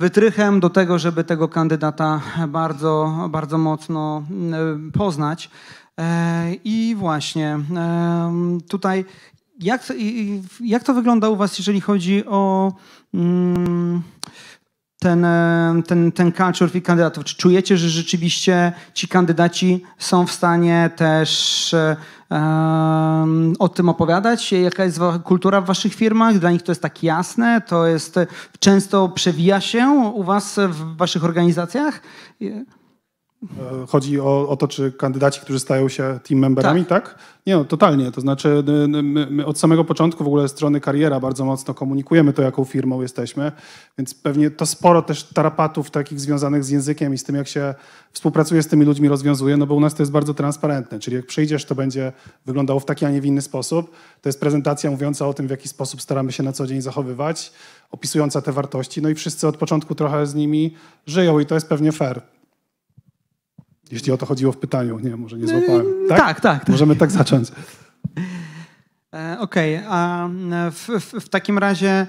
Speaker 1: wytrychem do tego, żeby tego kandydata bardzo, bardzo mocno e, poznać. E, I właśnie e, tutaj, jak, jak to wygląda u Was, jeżeli chodzi o. Mm, E, ten, ten, ten culture fit kandydatów? Czy czujecie, że rzeczywiście ci kandydaci są w stanie też um, o tym opowiadać? Jaka jest kultura w waszych firmach? Dla nich to jest tak jasne? To jest często przewija się u was w waszych organizacjach?
Speaker 3: E, chodzi o, o, to, czy kandydaci, którzy stają się team memberami, tak? tak? Nie, no, totalnie. To znaczy, my, my, od samego początku w ogóle strony kariera bardzo mocno komunikujemy to, jaką firmą jesteśmy, więc pewnie to sporo też tarapatów takich związanych z językiem i z tym, jak się współpracuje z tymi ludźmi, rozwiązuje, no bo u nas to jest bardzo transparentne. Czyli jak przyjdziesz, to będzie wyglądało w taki, a nie w inny sposób. To jest prezentacja mówiąca o tym, w jaki sposób staramy się na co dzień zachowywać, opisująca te wartości, no i wszyscy od początku trochę z nimi żyją i to jest pewnie fair. Jeśli o to chodziło w pytaniu, nie, może nie no, złapałem. Tak, tak. tak, tak. Możemy tak zacząć.
Speaker 1: E, okej, okay, a w, w, w, takim razie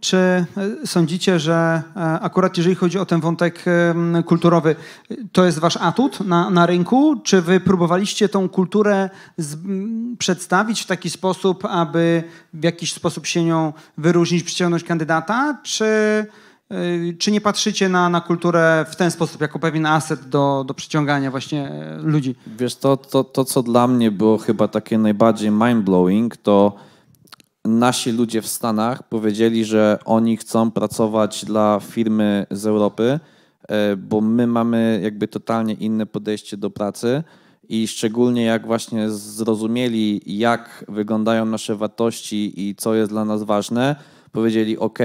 Speaker 1: czy sądzicie, że e, akurat jeżeli chodzi o ten wątek kulturowy, to jest wasz atut na, na rynku? Czy wy próbowaliście tą kulturę z, przedstawić w taki sposób, aby w jakiś sposób się nią wyróżnić, przyciągnąć kandydata? Czy Y, czy nie patrzycie na, na kulturę w ten sposób, jako pewien aset do, do przyciągania właśnie e, ludzi?
Speaker 2: Wiesz, to, to, to co dla mnie było chyba takie najbardziej mind-blowing, to nasi ludzie w Stanach powiedzieli, że oni chcą pracować dla firmy z Europy, e, bo my mamy jakby totalnie inne podejście do pracy i szczególnie jak właśnie zrozumieli, jak wyglądają nasze wartości i co jest dla nas ważne – powiedzieli OK,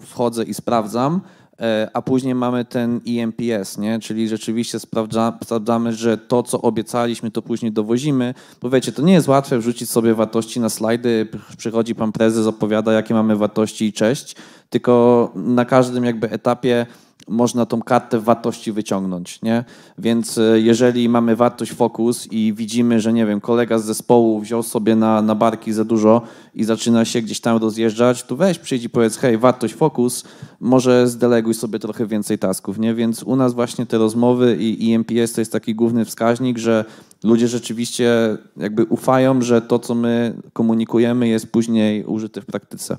Speaker 2: wchodzę i sprawdzam, e, a później mamy ten EMPS, nie? czyli rzeczywiście sprawdza, sprawdzamy, że to, co obiecaliśmy, to później dowozimy. Bo wiecie, to nie jest łatwe wrzucić sobie wartości na slajdy, przychodzi pan prezes, opowiada, jakie mamy wartości i cześć, tylko na każdym jakby etapie można tą kartę wartości wyciągnąć, nie? Więc e, jeżeli mamy wartość fokus i widzimy, że nie wiem, kolega z zespołu wziął sobie na, na barki za dużo i zaczyna się gdzieś tam rozjeżdżać, to weź przyjdź i powiedz, hej, wartość fokus, może zdeleguj sobie trochę więcej tasków, nie? Więc u nas właśnie te rozmowy i, IMPS MPS to jest taki główny wskaźnik, że ludzie rzeczywiście jakby ufają, że to, co my komunikujemy jest później użyte w praktyce.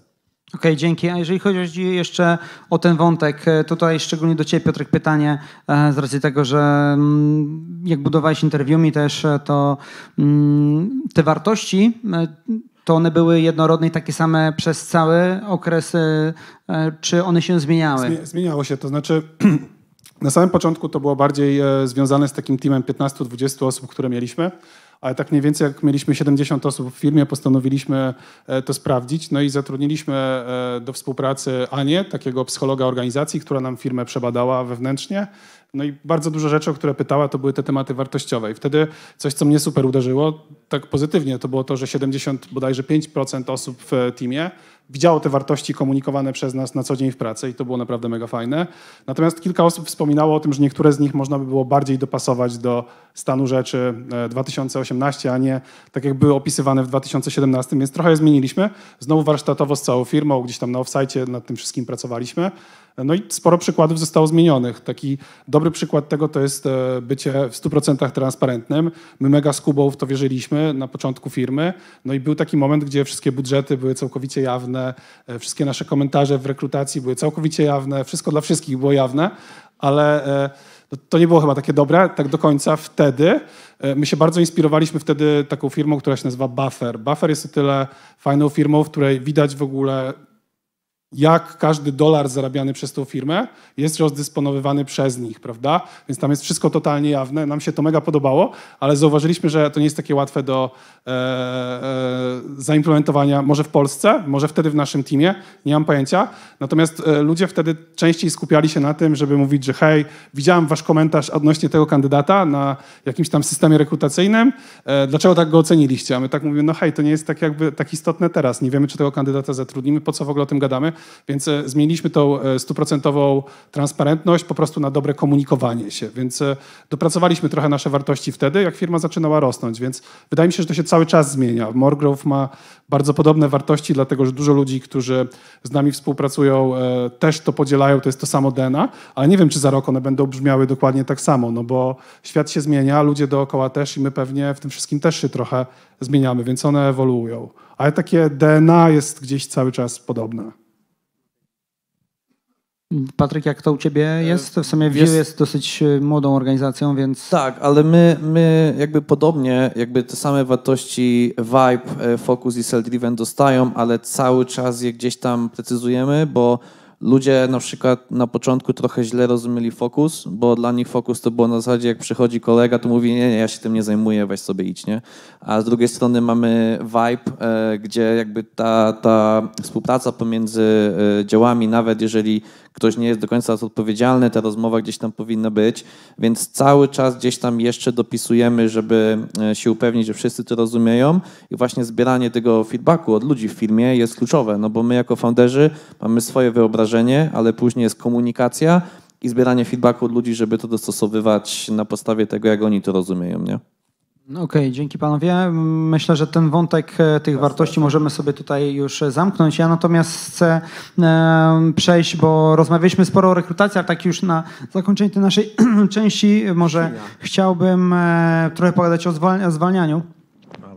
Speaker 1: Okej, okay, dzięki. A jeżeli chodzi jeszcze o ten wątek, e, tutaj szczególnie do Ciebie, Piotrek, pytanie e, z racji tego, że mm, jak budowałeś interwiumi też, e, to mm, te wartości, to one były jednorodne i takie same
Speaker 3: przez cały okres,
Speaker 1: czy one się zmieniały?
Speaker 3: Zmieniało się, to
Speaker 1: znaczy...
Speaker 3: Na samym początku to było bardziej związane z takim teamem 15-20 osób, które mieliśmy ale tak mniej więcej jak mieliśmy 70 osób w firmie, postanowiliśmy e, to sprawdzić. No i zatrudniliśmy e, do współpracy Anię, takiego psychologa organizacji, która nam firmę przebadała wewnętrznie. No i bardzo dużo rzeczy, o które pytała, to były te tematy wartościowe. I wtedy coś, co mnie super uderzyło, tak pozytywnie, to było to, że 70 bodajże 5% osób w teamie widziało te wartości komunikowane przez nas na co dzień w pracy i to było naprawdę mega fajne. Natomiast kilka osób wspominało o tym, że niektóre z nich można by było bardziej dopasować do stanu rzeczy 2018, e, a nie tak jak były opisywane w 2017, więc trochę je zmieniliśmy. Znowu warsztatowo z całą firmą, gdzieś tam na offsite nad tym wszystkim pracowaliśmy. No i sporo przykładów zostało zmienionych. Taki dobry przykład tego to jest e, bycie w 100% transparentnym. My mega z Kubą w to wierzyliśmy na początku firmy. No i był taki moment, gdzie wszystkie budżety były całkowicie jawne, e, wszystkie nasze komentarze w rekrutacji były całkowicie jawne, wszystko dla wszystkich było jawne, ale e, no to nie było chyba takie dobre, tak do końca wtedy. My się bardzo inspirowaliśmy wtedy taką firmą, która się nazywa Buffer. Buffer jest o tyle fajną firmą, w której widać w ogóle jak każdy dolar zarabiany przez tą firmę jest rozdysponowywany przez nich, prawda? Więc tam jest wszystko totalnie jawne. Nam się to mega podobało, ale zauważyliśmy, że to nie jest takie łatwe do e, e, zaimplementowania może w Polsce, może wtedy w naszym teamie, nie mam pojęcia. Natomiast e, ludzie wtedy częściej skupiali się na tym, żeby mówić, że hej, widziałem wasz komentarz odnośnie tego kandydata na jakimś tam systemie rekrutacyjnym, e, dlaczego tak go oceniliście? A my tak mówimy, no hej, to nie jest tak jakby tak istotne teraz, nie wiemy, czy tego kandydata zatrudnimy, po co w ogóle o tym gadamy? więc e, zmieniliśmy tą e, stuprocentową transparentność po prostu na dobre komunikowanie się, więc e, dopracowaliśmy trochę nasze wartości wtedy, jak firma zaczynała rosnąć, więc wydaje mi się, że to się cały czas zmienia. Morgrove ma bardzo podobne wartości, dlatego że dużo ludzi, którzy z nami współpracują, też to podzielają, to jest to samo DNA, ale nie wiem, czy za rok one będą brzmiały dokładnie tak samo, no bo świat się zmienia, ludzie dookoła też i my pewnie w tym wszystkim też się trochę zmieniamy, więc one ewoluują. Ale takie DNA jest gdzieś cały czas podobne. Patryk, jak to u Ciebie jest?
Speaker 1: W sumie View jest, jest dosyć y, młodą organizacją, więc...
Speaker 2: Tak, ale my, my jakby podobnie, jakby te same wartości Vibe, y, Focus i Cell Driven dostają, ale cały czas je gdzieś tam precyzujemy, bo Ludzie na przykład na początku trochę źle rozumieli fokus, bo dla nich fokus to było na zasadzie, jak przychodzi kolega, to mówi, nie, nie, ja się tym nie zajmuję, weź sobie idź, nie? A z drugiej strony mamy vibe, e, gdzie jakby ta, ta współpraca pomiędzy e, działami, nawet jeżeli ktoś nie jest do końca odpowiedzialny, ta rozmowa gdzieś tam powinna być, więc cały czas gdzieś tam jeszcze dopisujemy, żeby e, się upewnić, że wszyscy to rozumieją i właśnie zbieranie tego feedbacku od ludzi w firmie jest kluczowe, no bo my jako founderzy mamy swoje wyobrażenie, wrażenie, ale później jest komunikacja i zbieranie feedbacku od ludzi, żeby to dostosowywać na podstawie tego, jak oni to rozumieją, nie?
Speaker 1: No okej, okay, dzięki panowie. Myślę, że ten wątek e, tych wartości możemy sobie tutaj już e, zamknąć. Ja natomiast chcę e, przejść, bo rozmawialiśmy sporo o rekrutacji, ale tak już na zakończenie tej naszej części może chciałbym trochę pogadać o zwalnianiu.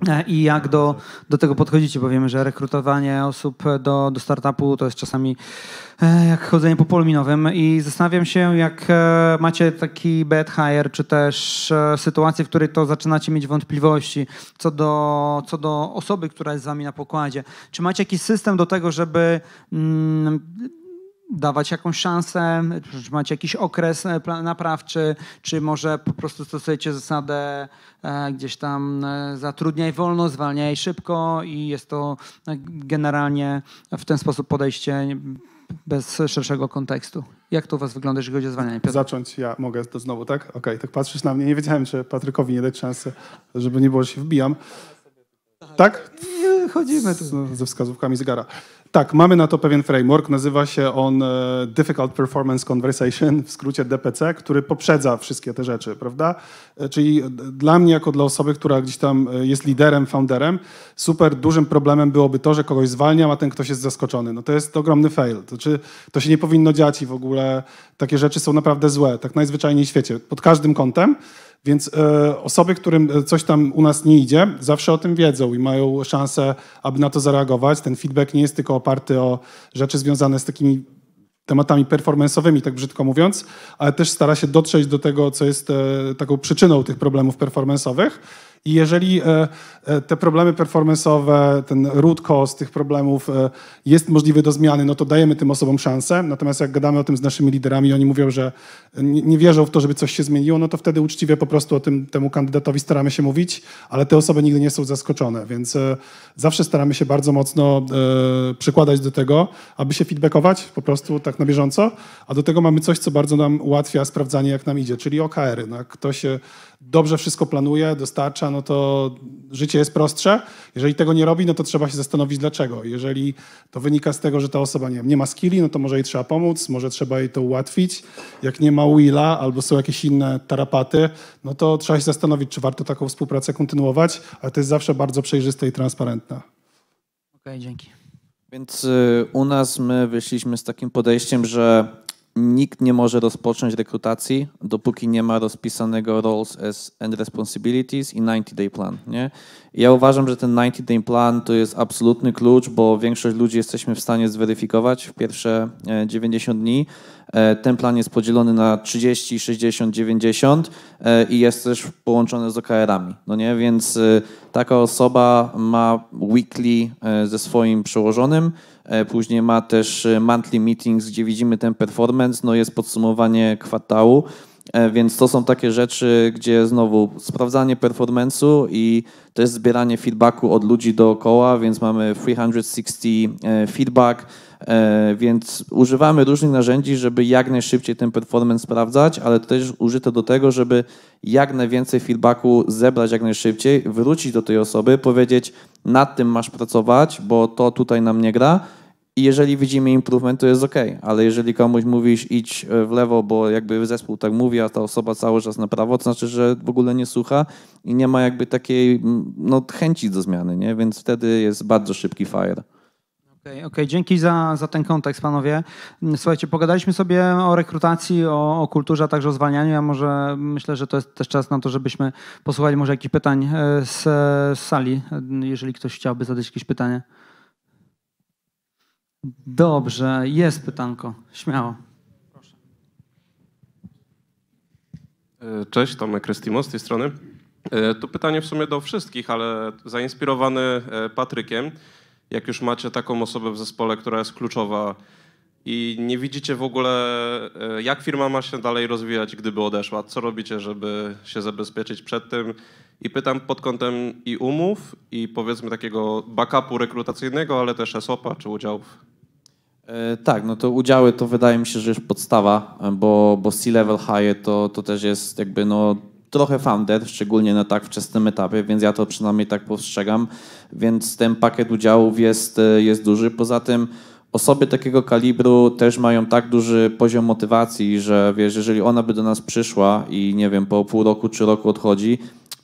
Speaker 1: E, i jak do, do tego podchodzicie, bo wiemy, że rekrutowanie osób do, do startupu to jest czasami e, jak chodzenie po polu minowym i zastanawiam się, jak e, macie taki bad hire, czy też sytuację, w której to zaczynacie mieć wątpliwości co do, co do osoby, która jest z wami na pokładzie. Czy macie jakiś system do tego, żeby mm, dawać jakąś szansę, czy macie jakiś okres e, naprawczy, czy może po prostu stosujecie zasadę e, gdzieś tam e, zatrudniaj wolno, zwalniaj szybko i jest to generalnie w ten sposób podejście bez szerszego kontekstu.
Speaker 3: Jak to u was wygląda, jeżeli chodzi o zwalnianie? Piotr? Zacząć ja mogę to znowu, tak? Okej, okay, tak patrzysz na mnie. Nie wiedziałem, czy Patrykowi nie dać szansy, żeby nie było, że się wbijam. Tak? wychodzimy tu ze wskazówkami zegara. Tak, mamy na to pewien framework, nazywa się on e, Difficult Performance Conversation, w skrócie DPC, który poprzedza wszystkie te rzeczy, prawda? E, czyli dla mnie, jako dla osoby, która gdzieś tam e, jest liderem, founderem, super dużym problemem byłoby to, że kogoś zwalniam, a ten ktoś jest zaskoczony. No to jest ogromny fail. To, czy, to się nie powinno dziać i w ogóle takie rzeczy są naprawdę złe, tak najzwyczajniej w świecie, pod każdym kątem. Więc e, osoby, którym e, coś tam u nas nie idzie, zawsze o tym wiedzą i mają szansę, aby na to zareagować. Ten feedback nie jest tylko oparty o rzeczy związane z takimi tematami performanceowymi, tak brzydko mówiąc, ale też stara się dotrzeć do tego, co jest e, taką przyczyną tych problemów performanceowych. I jeżeli e, e, te problemy performance'owe, ten root cause tych problemów e, jest możliwy do zmiany, no to dajemy tym osobom szansę. Natomiast jak gadamy o tym z naszymi liderami, oni mówią, że nie wierzą w to, żeby coś się zmieniło, no to wtedy uczciwie po prostu o tym temu kandydatowi staramy się mówić, ale te osoby nigdy nie są zaskoczone, więc zawsze staramy się bardzo mocno przykładać do tego, aby się feedbackować po prostu tak na bieżąco, a do tego mamy coś, co bardzo nam ułatwia sprawdzanie, jak nam idzie, czyli OKR-y. No, jak ktoś dobrze wszystko planuje, dostarcza, no to życie jest prostsze. Jeżeli tego nie robi, no to trzeba się zastanowić dlaczego. Jeżeli to wynika z tego, że ta osoba nie, nie ma skilli, no to może jej trzeba pomóc, może trzeba jej to ułatwić. Jak nie ma Willa albo są jakieś inne tarapaty, no to trzeba się zastanowić, czy warto taką współpracę kontynuować, ale to jest zawsze bardzo przejrzyste i transparentne. Okej,
Speaker 2: okay, dzięki. Więc y, u nas my wyszliśmy z takim podejściem, że nikt nie może rozpocząć rekrutacji, dopóki nie ma rozpisanego roles and responsibilities i 90-day plan. Nie? Ja uważam, że ten 90-day plan to jest absolutny klucz, bo większość ludzi jesteśmy w stanie zweryfikować w pierwsze 90 e, dni. E, ten plan jest podzielony na 30, 60, 90 i jest też połączony z OKR-ami. No nie? Więc e, taka osoba ma weekly ze swoim przełożonym, E, później ma też e, monthly meetings, gdzie widzimy ten performance, no jest podsumowanie kwartału. E, więc to są takie rzeczy, gdzie znowu sprawdzanie performance'u i też zbieranie feedbacku od ludzi dookoła, więc mamy 360 feedback, więc używamy różnych narzędzi, żeby jak najszybciej ten performance sprawdzać, ale też użyte do tego, żeby jak najwięcej feedbacku zebrać jak najszybciej, wrócić do tej osoby, powiedzieć nad tym masz pracować, bo to tutaj nam nie gra, i jeżeli widzimy improvement, to jest ok, ale jeżeli komuś mówisz idź e, w lewo, bo jakby zespół tak mówi, a ta osoba cały czas na prawo, to znaczy, że w ogóle nie słucha i nie ma jakby takiej no, chęci do zmiany, nie? więc wtedy jest bardzo szybki fire.
Speaker 1: Okej, okay, okay, dzięki za, za ten kontekst, panowie. Słuchajcie, pogadaliśmy sobie o rekrutacji, o, o kulturze, a także o zwalnianiu. Ja może myślę, że to jest też czas na to, żebyśmy posłuchali może jakichś pytań e, z, z sali, e, jeżeli ktoś chciałby zadać jakieś pytanie. Dobrze, jest pytanko. Śmiało. Proszę.
Speaker 2: E, cześć, Tomek Krystimo z tej strony. E, to pytanie w sumie do wszystkich, ale zainspirowany e, Patrykiem. Jak już macie taką osobę w zespole, która jest kluczowa i nie widzicie w ogóle, jak firma ma się dalej rozwijać, gdyby odeszła, co robicie, żeby się zabezpieczyć przed tym? I pytam pod kątem i umów, i powiedzmy takiego backupu rekrutacyjnego, ale też ESOP-a czy udziałów E, tak, no to udziały to wydaje mi się, że już podstawa, e, bo, bo C-level high to, to też jest jakby no trochę founder, szczególnie na tak wczesnym etapie, więc ja to przynajmniej tak postrzegam, więc ten pakiet udziałów jest, e, jest duży. Poza tym osoby takiego kalibru też mają tak duży poziom motywacji, że wiesz, jeżeli ona by do nas przyszła i nie wiem, po pół roku czy roku odchodzi,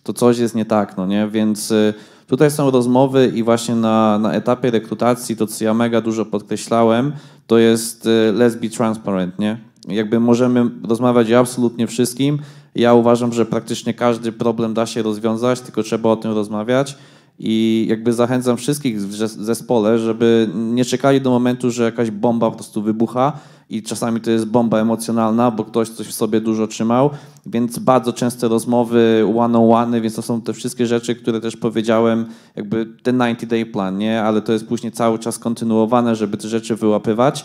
Speaker 2: to coś jest nie tak, no nie? Więc y, tutaj są rozmowy i właśnie na, na etapie rekrutacji to, co ja mega dużo podkreślałem, to jest y, let's be transparent, nie? Jakby możemy rozmawiać o absolutnie wszystkim. Ja uważam, że praktycznie każdy problem da się rozwiązać, tylko trzeba o tym rozmawiać. I jakby zachęcam wszystkich w zespole, żeby nie czekali do momentu, że jakaś bomba po prostu wybucha. I czasami to jest bomba emocjonalna, bo ktoś coś w sobie dużo trzymał, więc bardzo częste rozmowy one-on-one, więc to są te wszystkie rzeczy, które też powiedziałem, jakby ten 90-day plan, nie? Ale to jest później cały czas kontynuowane, żeby te rzeczy wyłapywać.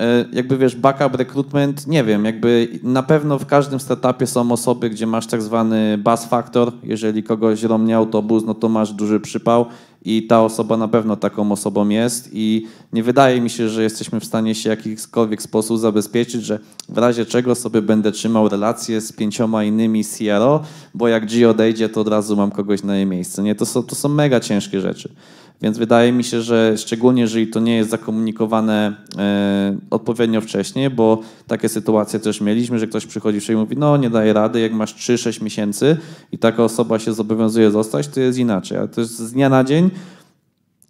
Speaker 2: E, jakby wiesz, backup recruitment, nie wiem, jakby na pewno w każdym startupie są osoby, gdzie masz tak zwany bus factor, jeżeli kogoś romnie autobus, no to masz duży przypał i ta osoba na pewno taką osobą jest i nie wydaje mi się, że jesteśmy w stanie się w jakikolwiek sposób zabezpieczyć, że w razie czego sobie będę trzymał relacje z pięcioma innymi CRO, bo jak G odejdzie, to od razu mam kogoś na jej miejsce, nie? To są, to są mega ciężkie rzeczy. Więc wydaje mi się, że szczególnie jeżeli to nie jest zakomunikowane e, odpowiednio wcześnie, bo takie sytuacje też mieliśmy, że ktoś przychodzi i mówi, no nie daje rady, jak masz 3-6 miesięcy i taka osoba się zobowiązuje zostać, to jest inaczej. Ale to jest z dnia na dzień,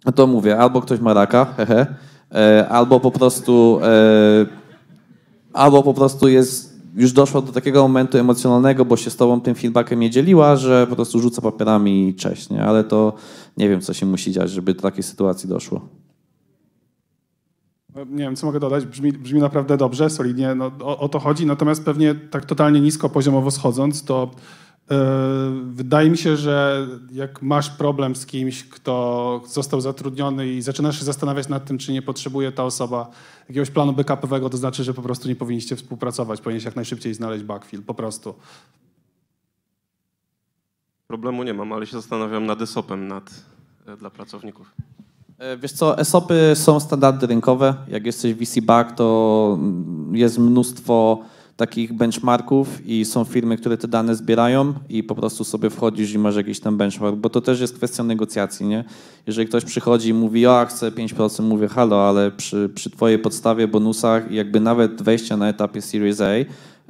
Speaker 2: no to mówię, albo ktoś ma raka, hehe, e, albo po prostu e, albo po prostu jest już doszła do takiego momentu emocjonalnego, bo się z tobą tym feedbackiem nie dzieliła, że po prostu rzuca papierami i cześć, nie? Ale to nie wiem, co się musi dziać, żeby do takiej sytuacji doszło.
Speaker 3: Nie wiem, co mogę dodać. Brzmi, brzmi naprawdę dobrze, solidnie. No, o, o to chodzi. Natomiast pewnie tak totalnie nisko poziomowo schodząc, to E, wydaje mi się, że jak masz problem z kimś, kto został zatrudniony i zaczynasz się zastanawiać nad tym, czy nie potrzebuje ta osoba jakiegoś planu backupowego, to znaczy, że po prostu nie powinniście współpracować. Powinieneś jak najszybciej znaleźć backfill, po prostu. Problemu nie mam, ale się zastanawiam nad ESOP-em nad, e, dla pracowników. E,
Speaker 2: wiesz co, ESOPy są standardy rynkowe. Jak jesteś VC-back, to jest mnóstwo takich benchmarków i są firmy, które te dane zbierają i po prostu sobie wchodzisz i masz jakiś tam benchmark, bo to też jest kwestia negocjacji, nie? Jeżeli ktoś przychodzi i mówi, o, chcę 5%, mówię, halo, ale przy, przy twojej podstawie, bonusach i jakby nawet wejścia na etapie Series A,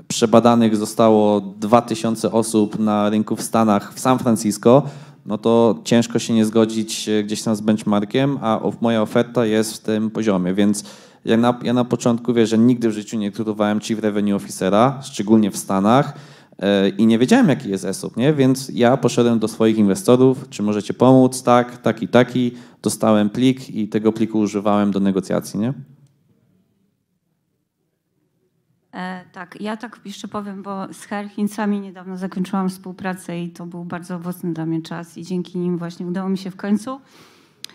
Speaker 2: przebadanych zostało 2000 osób na rynku w Stanach, w San Francisco, no to ciężko się nie zgodzić e, gdzieś tam z benchmarkiem, a moja oferta jest w tym poziomie, więc ja na, ja na początku, wiesz, że nigdy w życiu nie rekrutowałem Chief Revenue Officera, szczególnie w Stanach e, i nie wiedziałem, jaki jest ESOP, nie? Więc ja poszedłem do swoich inwestorów, czy możecie pomóc, tak, taki, taki. Dostałem plik i tego pliku używałem do negocjacji, nie?
Speaker 4: E, tak, ja tak jeszcze powiem, bo z Herchincami niedawno zakończyłam współpracę i to był bardzo owocny dla mnie czas i dzięki nim właśnie udało mi się w końcu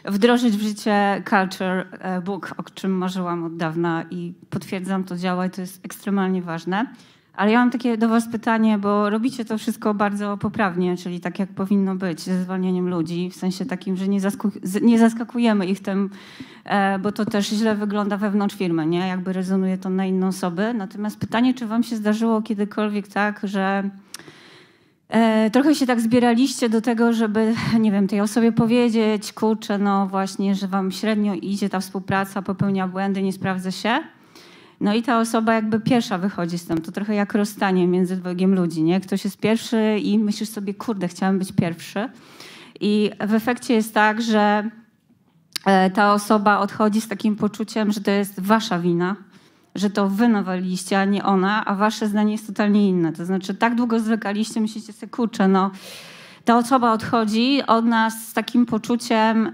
Speaker 4: wdrożyć w życie culture e, book, o czym marzyłam od dawna i potwierdzam, to działa i to jest ekstremalnie ważne. Ale ja mam takie do Was pytanie, bo robicie to wszystko bardzo poprawnie, czyli tak jak powinno być, ze zwolnieniem ludzi, w sensie takim, że nie, nie zaskakujemy ich tym, e, bo to też źle wygląda wewnątrz firmy, nie? Jakby rezonuje to na inne osoby. Natomiast pytanie, czy Wam się zdarzyło kiedykolwiek tak, że E, trochę się tak zbieraliście do tego, żeby, nie wiem, tej osobie powiedzieć, kurczę, no właśnie, że wam średnio idzie ta współpraca, popełnia błędy, nie sprawdza się. No i ta osoba jakby pierwsza wychodzi z tym. To trochę jak rozstanie między dwojgiem ludzi, nie? Ktoś jest pierwszy i myślisz sobie, kurde, chciałem być pierwszy. I w efekcie jest tak, że e, ta osoba odchodzi z takim poczuciem, że to jest wasza wina, że to wy nawaliście, a nie ona, a wasze zdanie jest totalnie inne. To znaczy, tak długo zwykaliście, myślicie sobie, kurczę, no ta osoba odchodzi od nas z takim poczuciem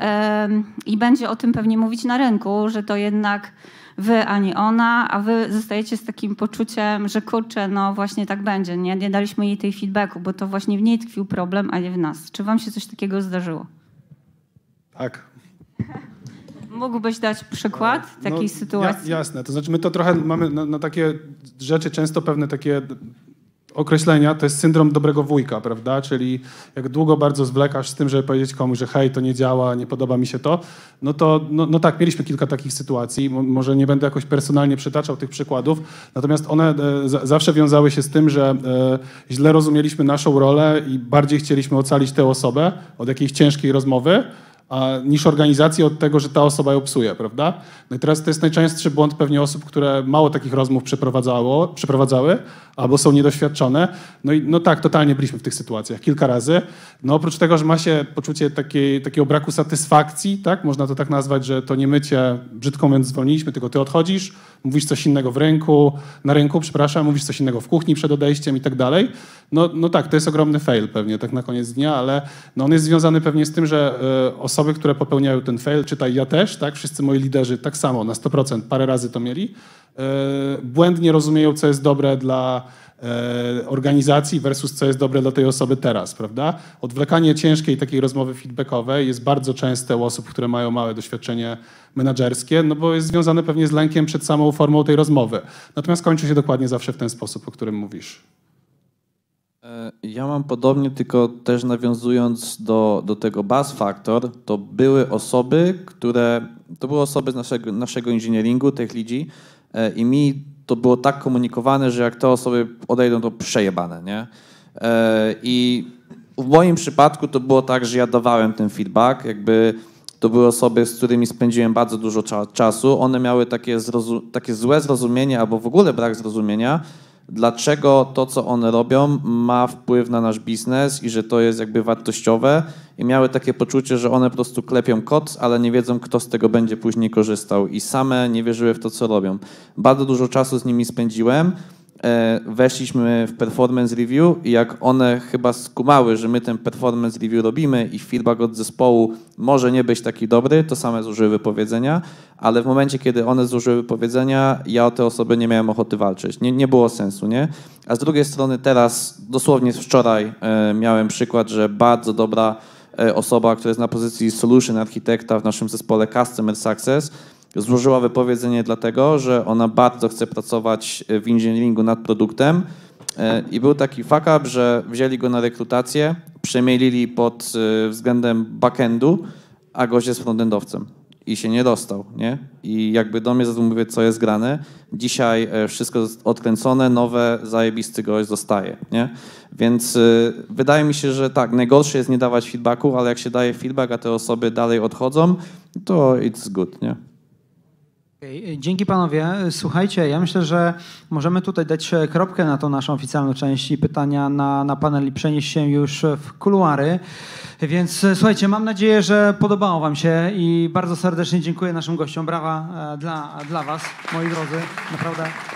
Speaker 4: yy, i będzie o tym pewnie mówić na rynku, że to jednak wy, a nie ona, a wy zostajecie z takim poczuciem, że kurczę, no właśnie tak będzie, nie, nie daliśmy jej tej feedbacku, bo to właśnie w niej tkwił problem, a nie w nas. Czy wam się coś takiego zdarzyło? Tak. Mógłbyś dać przykład no, takiej no, sytuacji?
Speaker 3: jasne, to znaczy my to trochę mamy na, na takie rzeczy często pewne takie określenia, to jest syndrom dobrego wujka, prawda? Czyli jak długo bardzo zwlekasz z tym, żeby powiedzieć komuś, że hej, to nie działa, nie podoba mi się to, no to no, no tak, mieliśmy kilka takich sytuacji. Może nie będę jakoś personalnie przytaczał tych przykładów, natomiast one e, zawsze wiązały się z tym, że e, źle rozumieliśmy naszą rolę i bardziej chcieliśmy ocalić tę osobę od jakiejś ciężkiej rozmowy, a, niż organizacji od tego, że ta osoba ją psuje, prawda? No i teraz to jest najczęstszy błąd pewnie osób, które mało takich rozmów przeprowadzało, przeprowadzały albo są niedoświadczone. No i no tak, totalnie byliśmy w tych sytuacjach kilka razy. No oprócz tego, że ma się poczucie takiej, takiego braku satysfakcji, tak? Można to tak nazwać, że to nie mycie brzydką więc zwolniliśmy, tylko ty odchodzisz, mówisz coś innego w rynku, na rynku, przepraszam, mówisz coś innego w kuchni przed odejściem i tak dalej. No, no tak, to jest ogromny fail pewnie tak na koniec dnia, ale no on jest związany pewnie z tym, że osoby e, osoby, które popełniają ten fail, czytaj ja też, tak? Wszyscy moi liderzy tak samo, na 100%, parę razy to mieli. E, błędnie rozumieją, co jest dobre dla e, organizacji versus co jest dobre dla tej osoby teraz, prawda? Odwlekanie ciężkiej takiej rozmowy feedbackowej jest bardzo częste u osób, które mają małe doświadczenie menedżerskie, no bo jest związane pewnie z lękiem przed samą formą tej rozmowy. Natomiast kończy się dokładnie zawsze w ten sposób, o którym mówisz.
Speaker 2: E, ja mam podobnie, tylko też nawiązując do, do tego bus factor, to były osoby, które, to były osoby z naszego, naszego inżynieringu, tych ludzi e, i mi to było tak komunikowane, że jak te osoby odejdą, to przejebane, nie? E, I w moim przypadku to było tak, że ja dawałem ten feedback, jakby to były osoby, z którymi spędziłem bardzo dużo czasu. One miały takie, takie złe zrozumienie albo w ogóle brak zrozumienia, dlaczego to, co one robią, ma wpływ na nasz biznes i że to jest jakby wartościowe. I miały takie poczucie, że one po prostu klepią kot, ale nie wiedzą, kto z tego będzie później korzystał. I same nie wierzyły w to, co robią. Bardzo dużo czasu z nimi spędziłem. E, weszliśmy w performance review i jak one chyba skumały, że my ten performance review robimy i feedback od zespołu może nie być taki dobry, to same zużyły wypowiedzenia, ale w momencie, kiedy one zużyły wypowiedzenia, ja o te osoby nie miałem ochoty walczyć. Nie, nie było sensu, nie? A z drugiej strony teraz, dosłownie wczoraj e, miałem przykład, że bardzo dobra e, osoba, która jest na pozycji solution architekta w naszym zespole Customer Success, Złożyła wypowiedzenie dlatego, że ona bardzo chce pracować e, w engineeringu nad produktem e, i był taki fuck up, że wzięli go na rekrutację, przemielili pod e, względem backendu, a gość jest frontendowcem i się nie dostał, nie? I jakby do mnie zatem mówię, co jest grane. Dzisiaj wszystko jest odkręcone, nowe, zajebisty gość zostaje, nie? Więc wydaje mi się, że tak, najgorsze jest nie dawać feedbacku, ale jak się daje feedback, a te osoby dalej odchodzą, to it's good, nie?
Speaker 1: Y, dzięki panowie. Y, słuchajcie, ja myślę, że możemy tutaj dać e, kropkę na tą naszą oficjalną część i pytania na, na panel i przenieść się już w kuluary. Więc e, słuchajcie, mam nadzieję, że podobało wam się i bardzo serdecznie dziękuję naszym gościom. Brawa e, dla, dla was, moi drodzy. Naprawdę.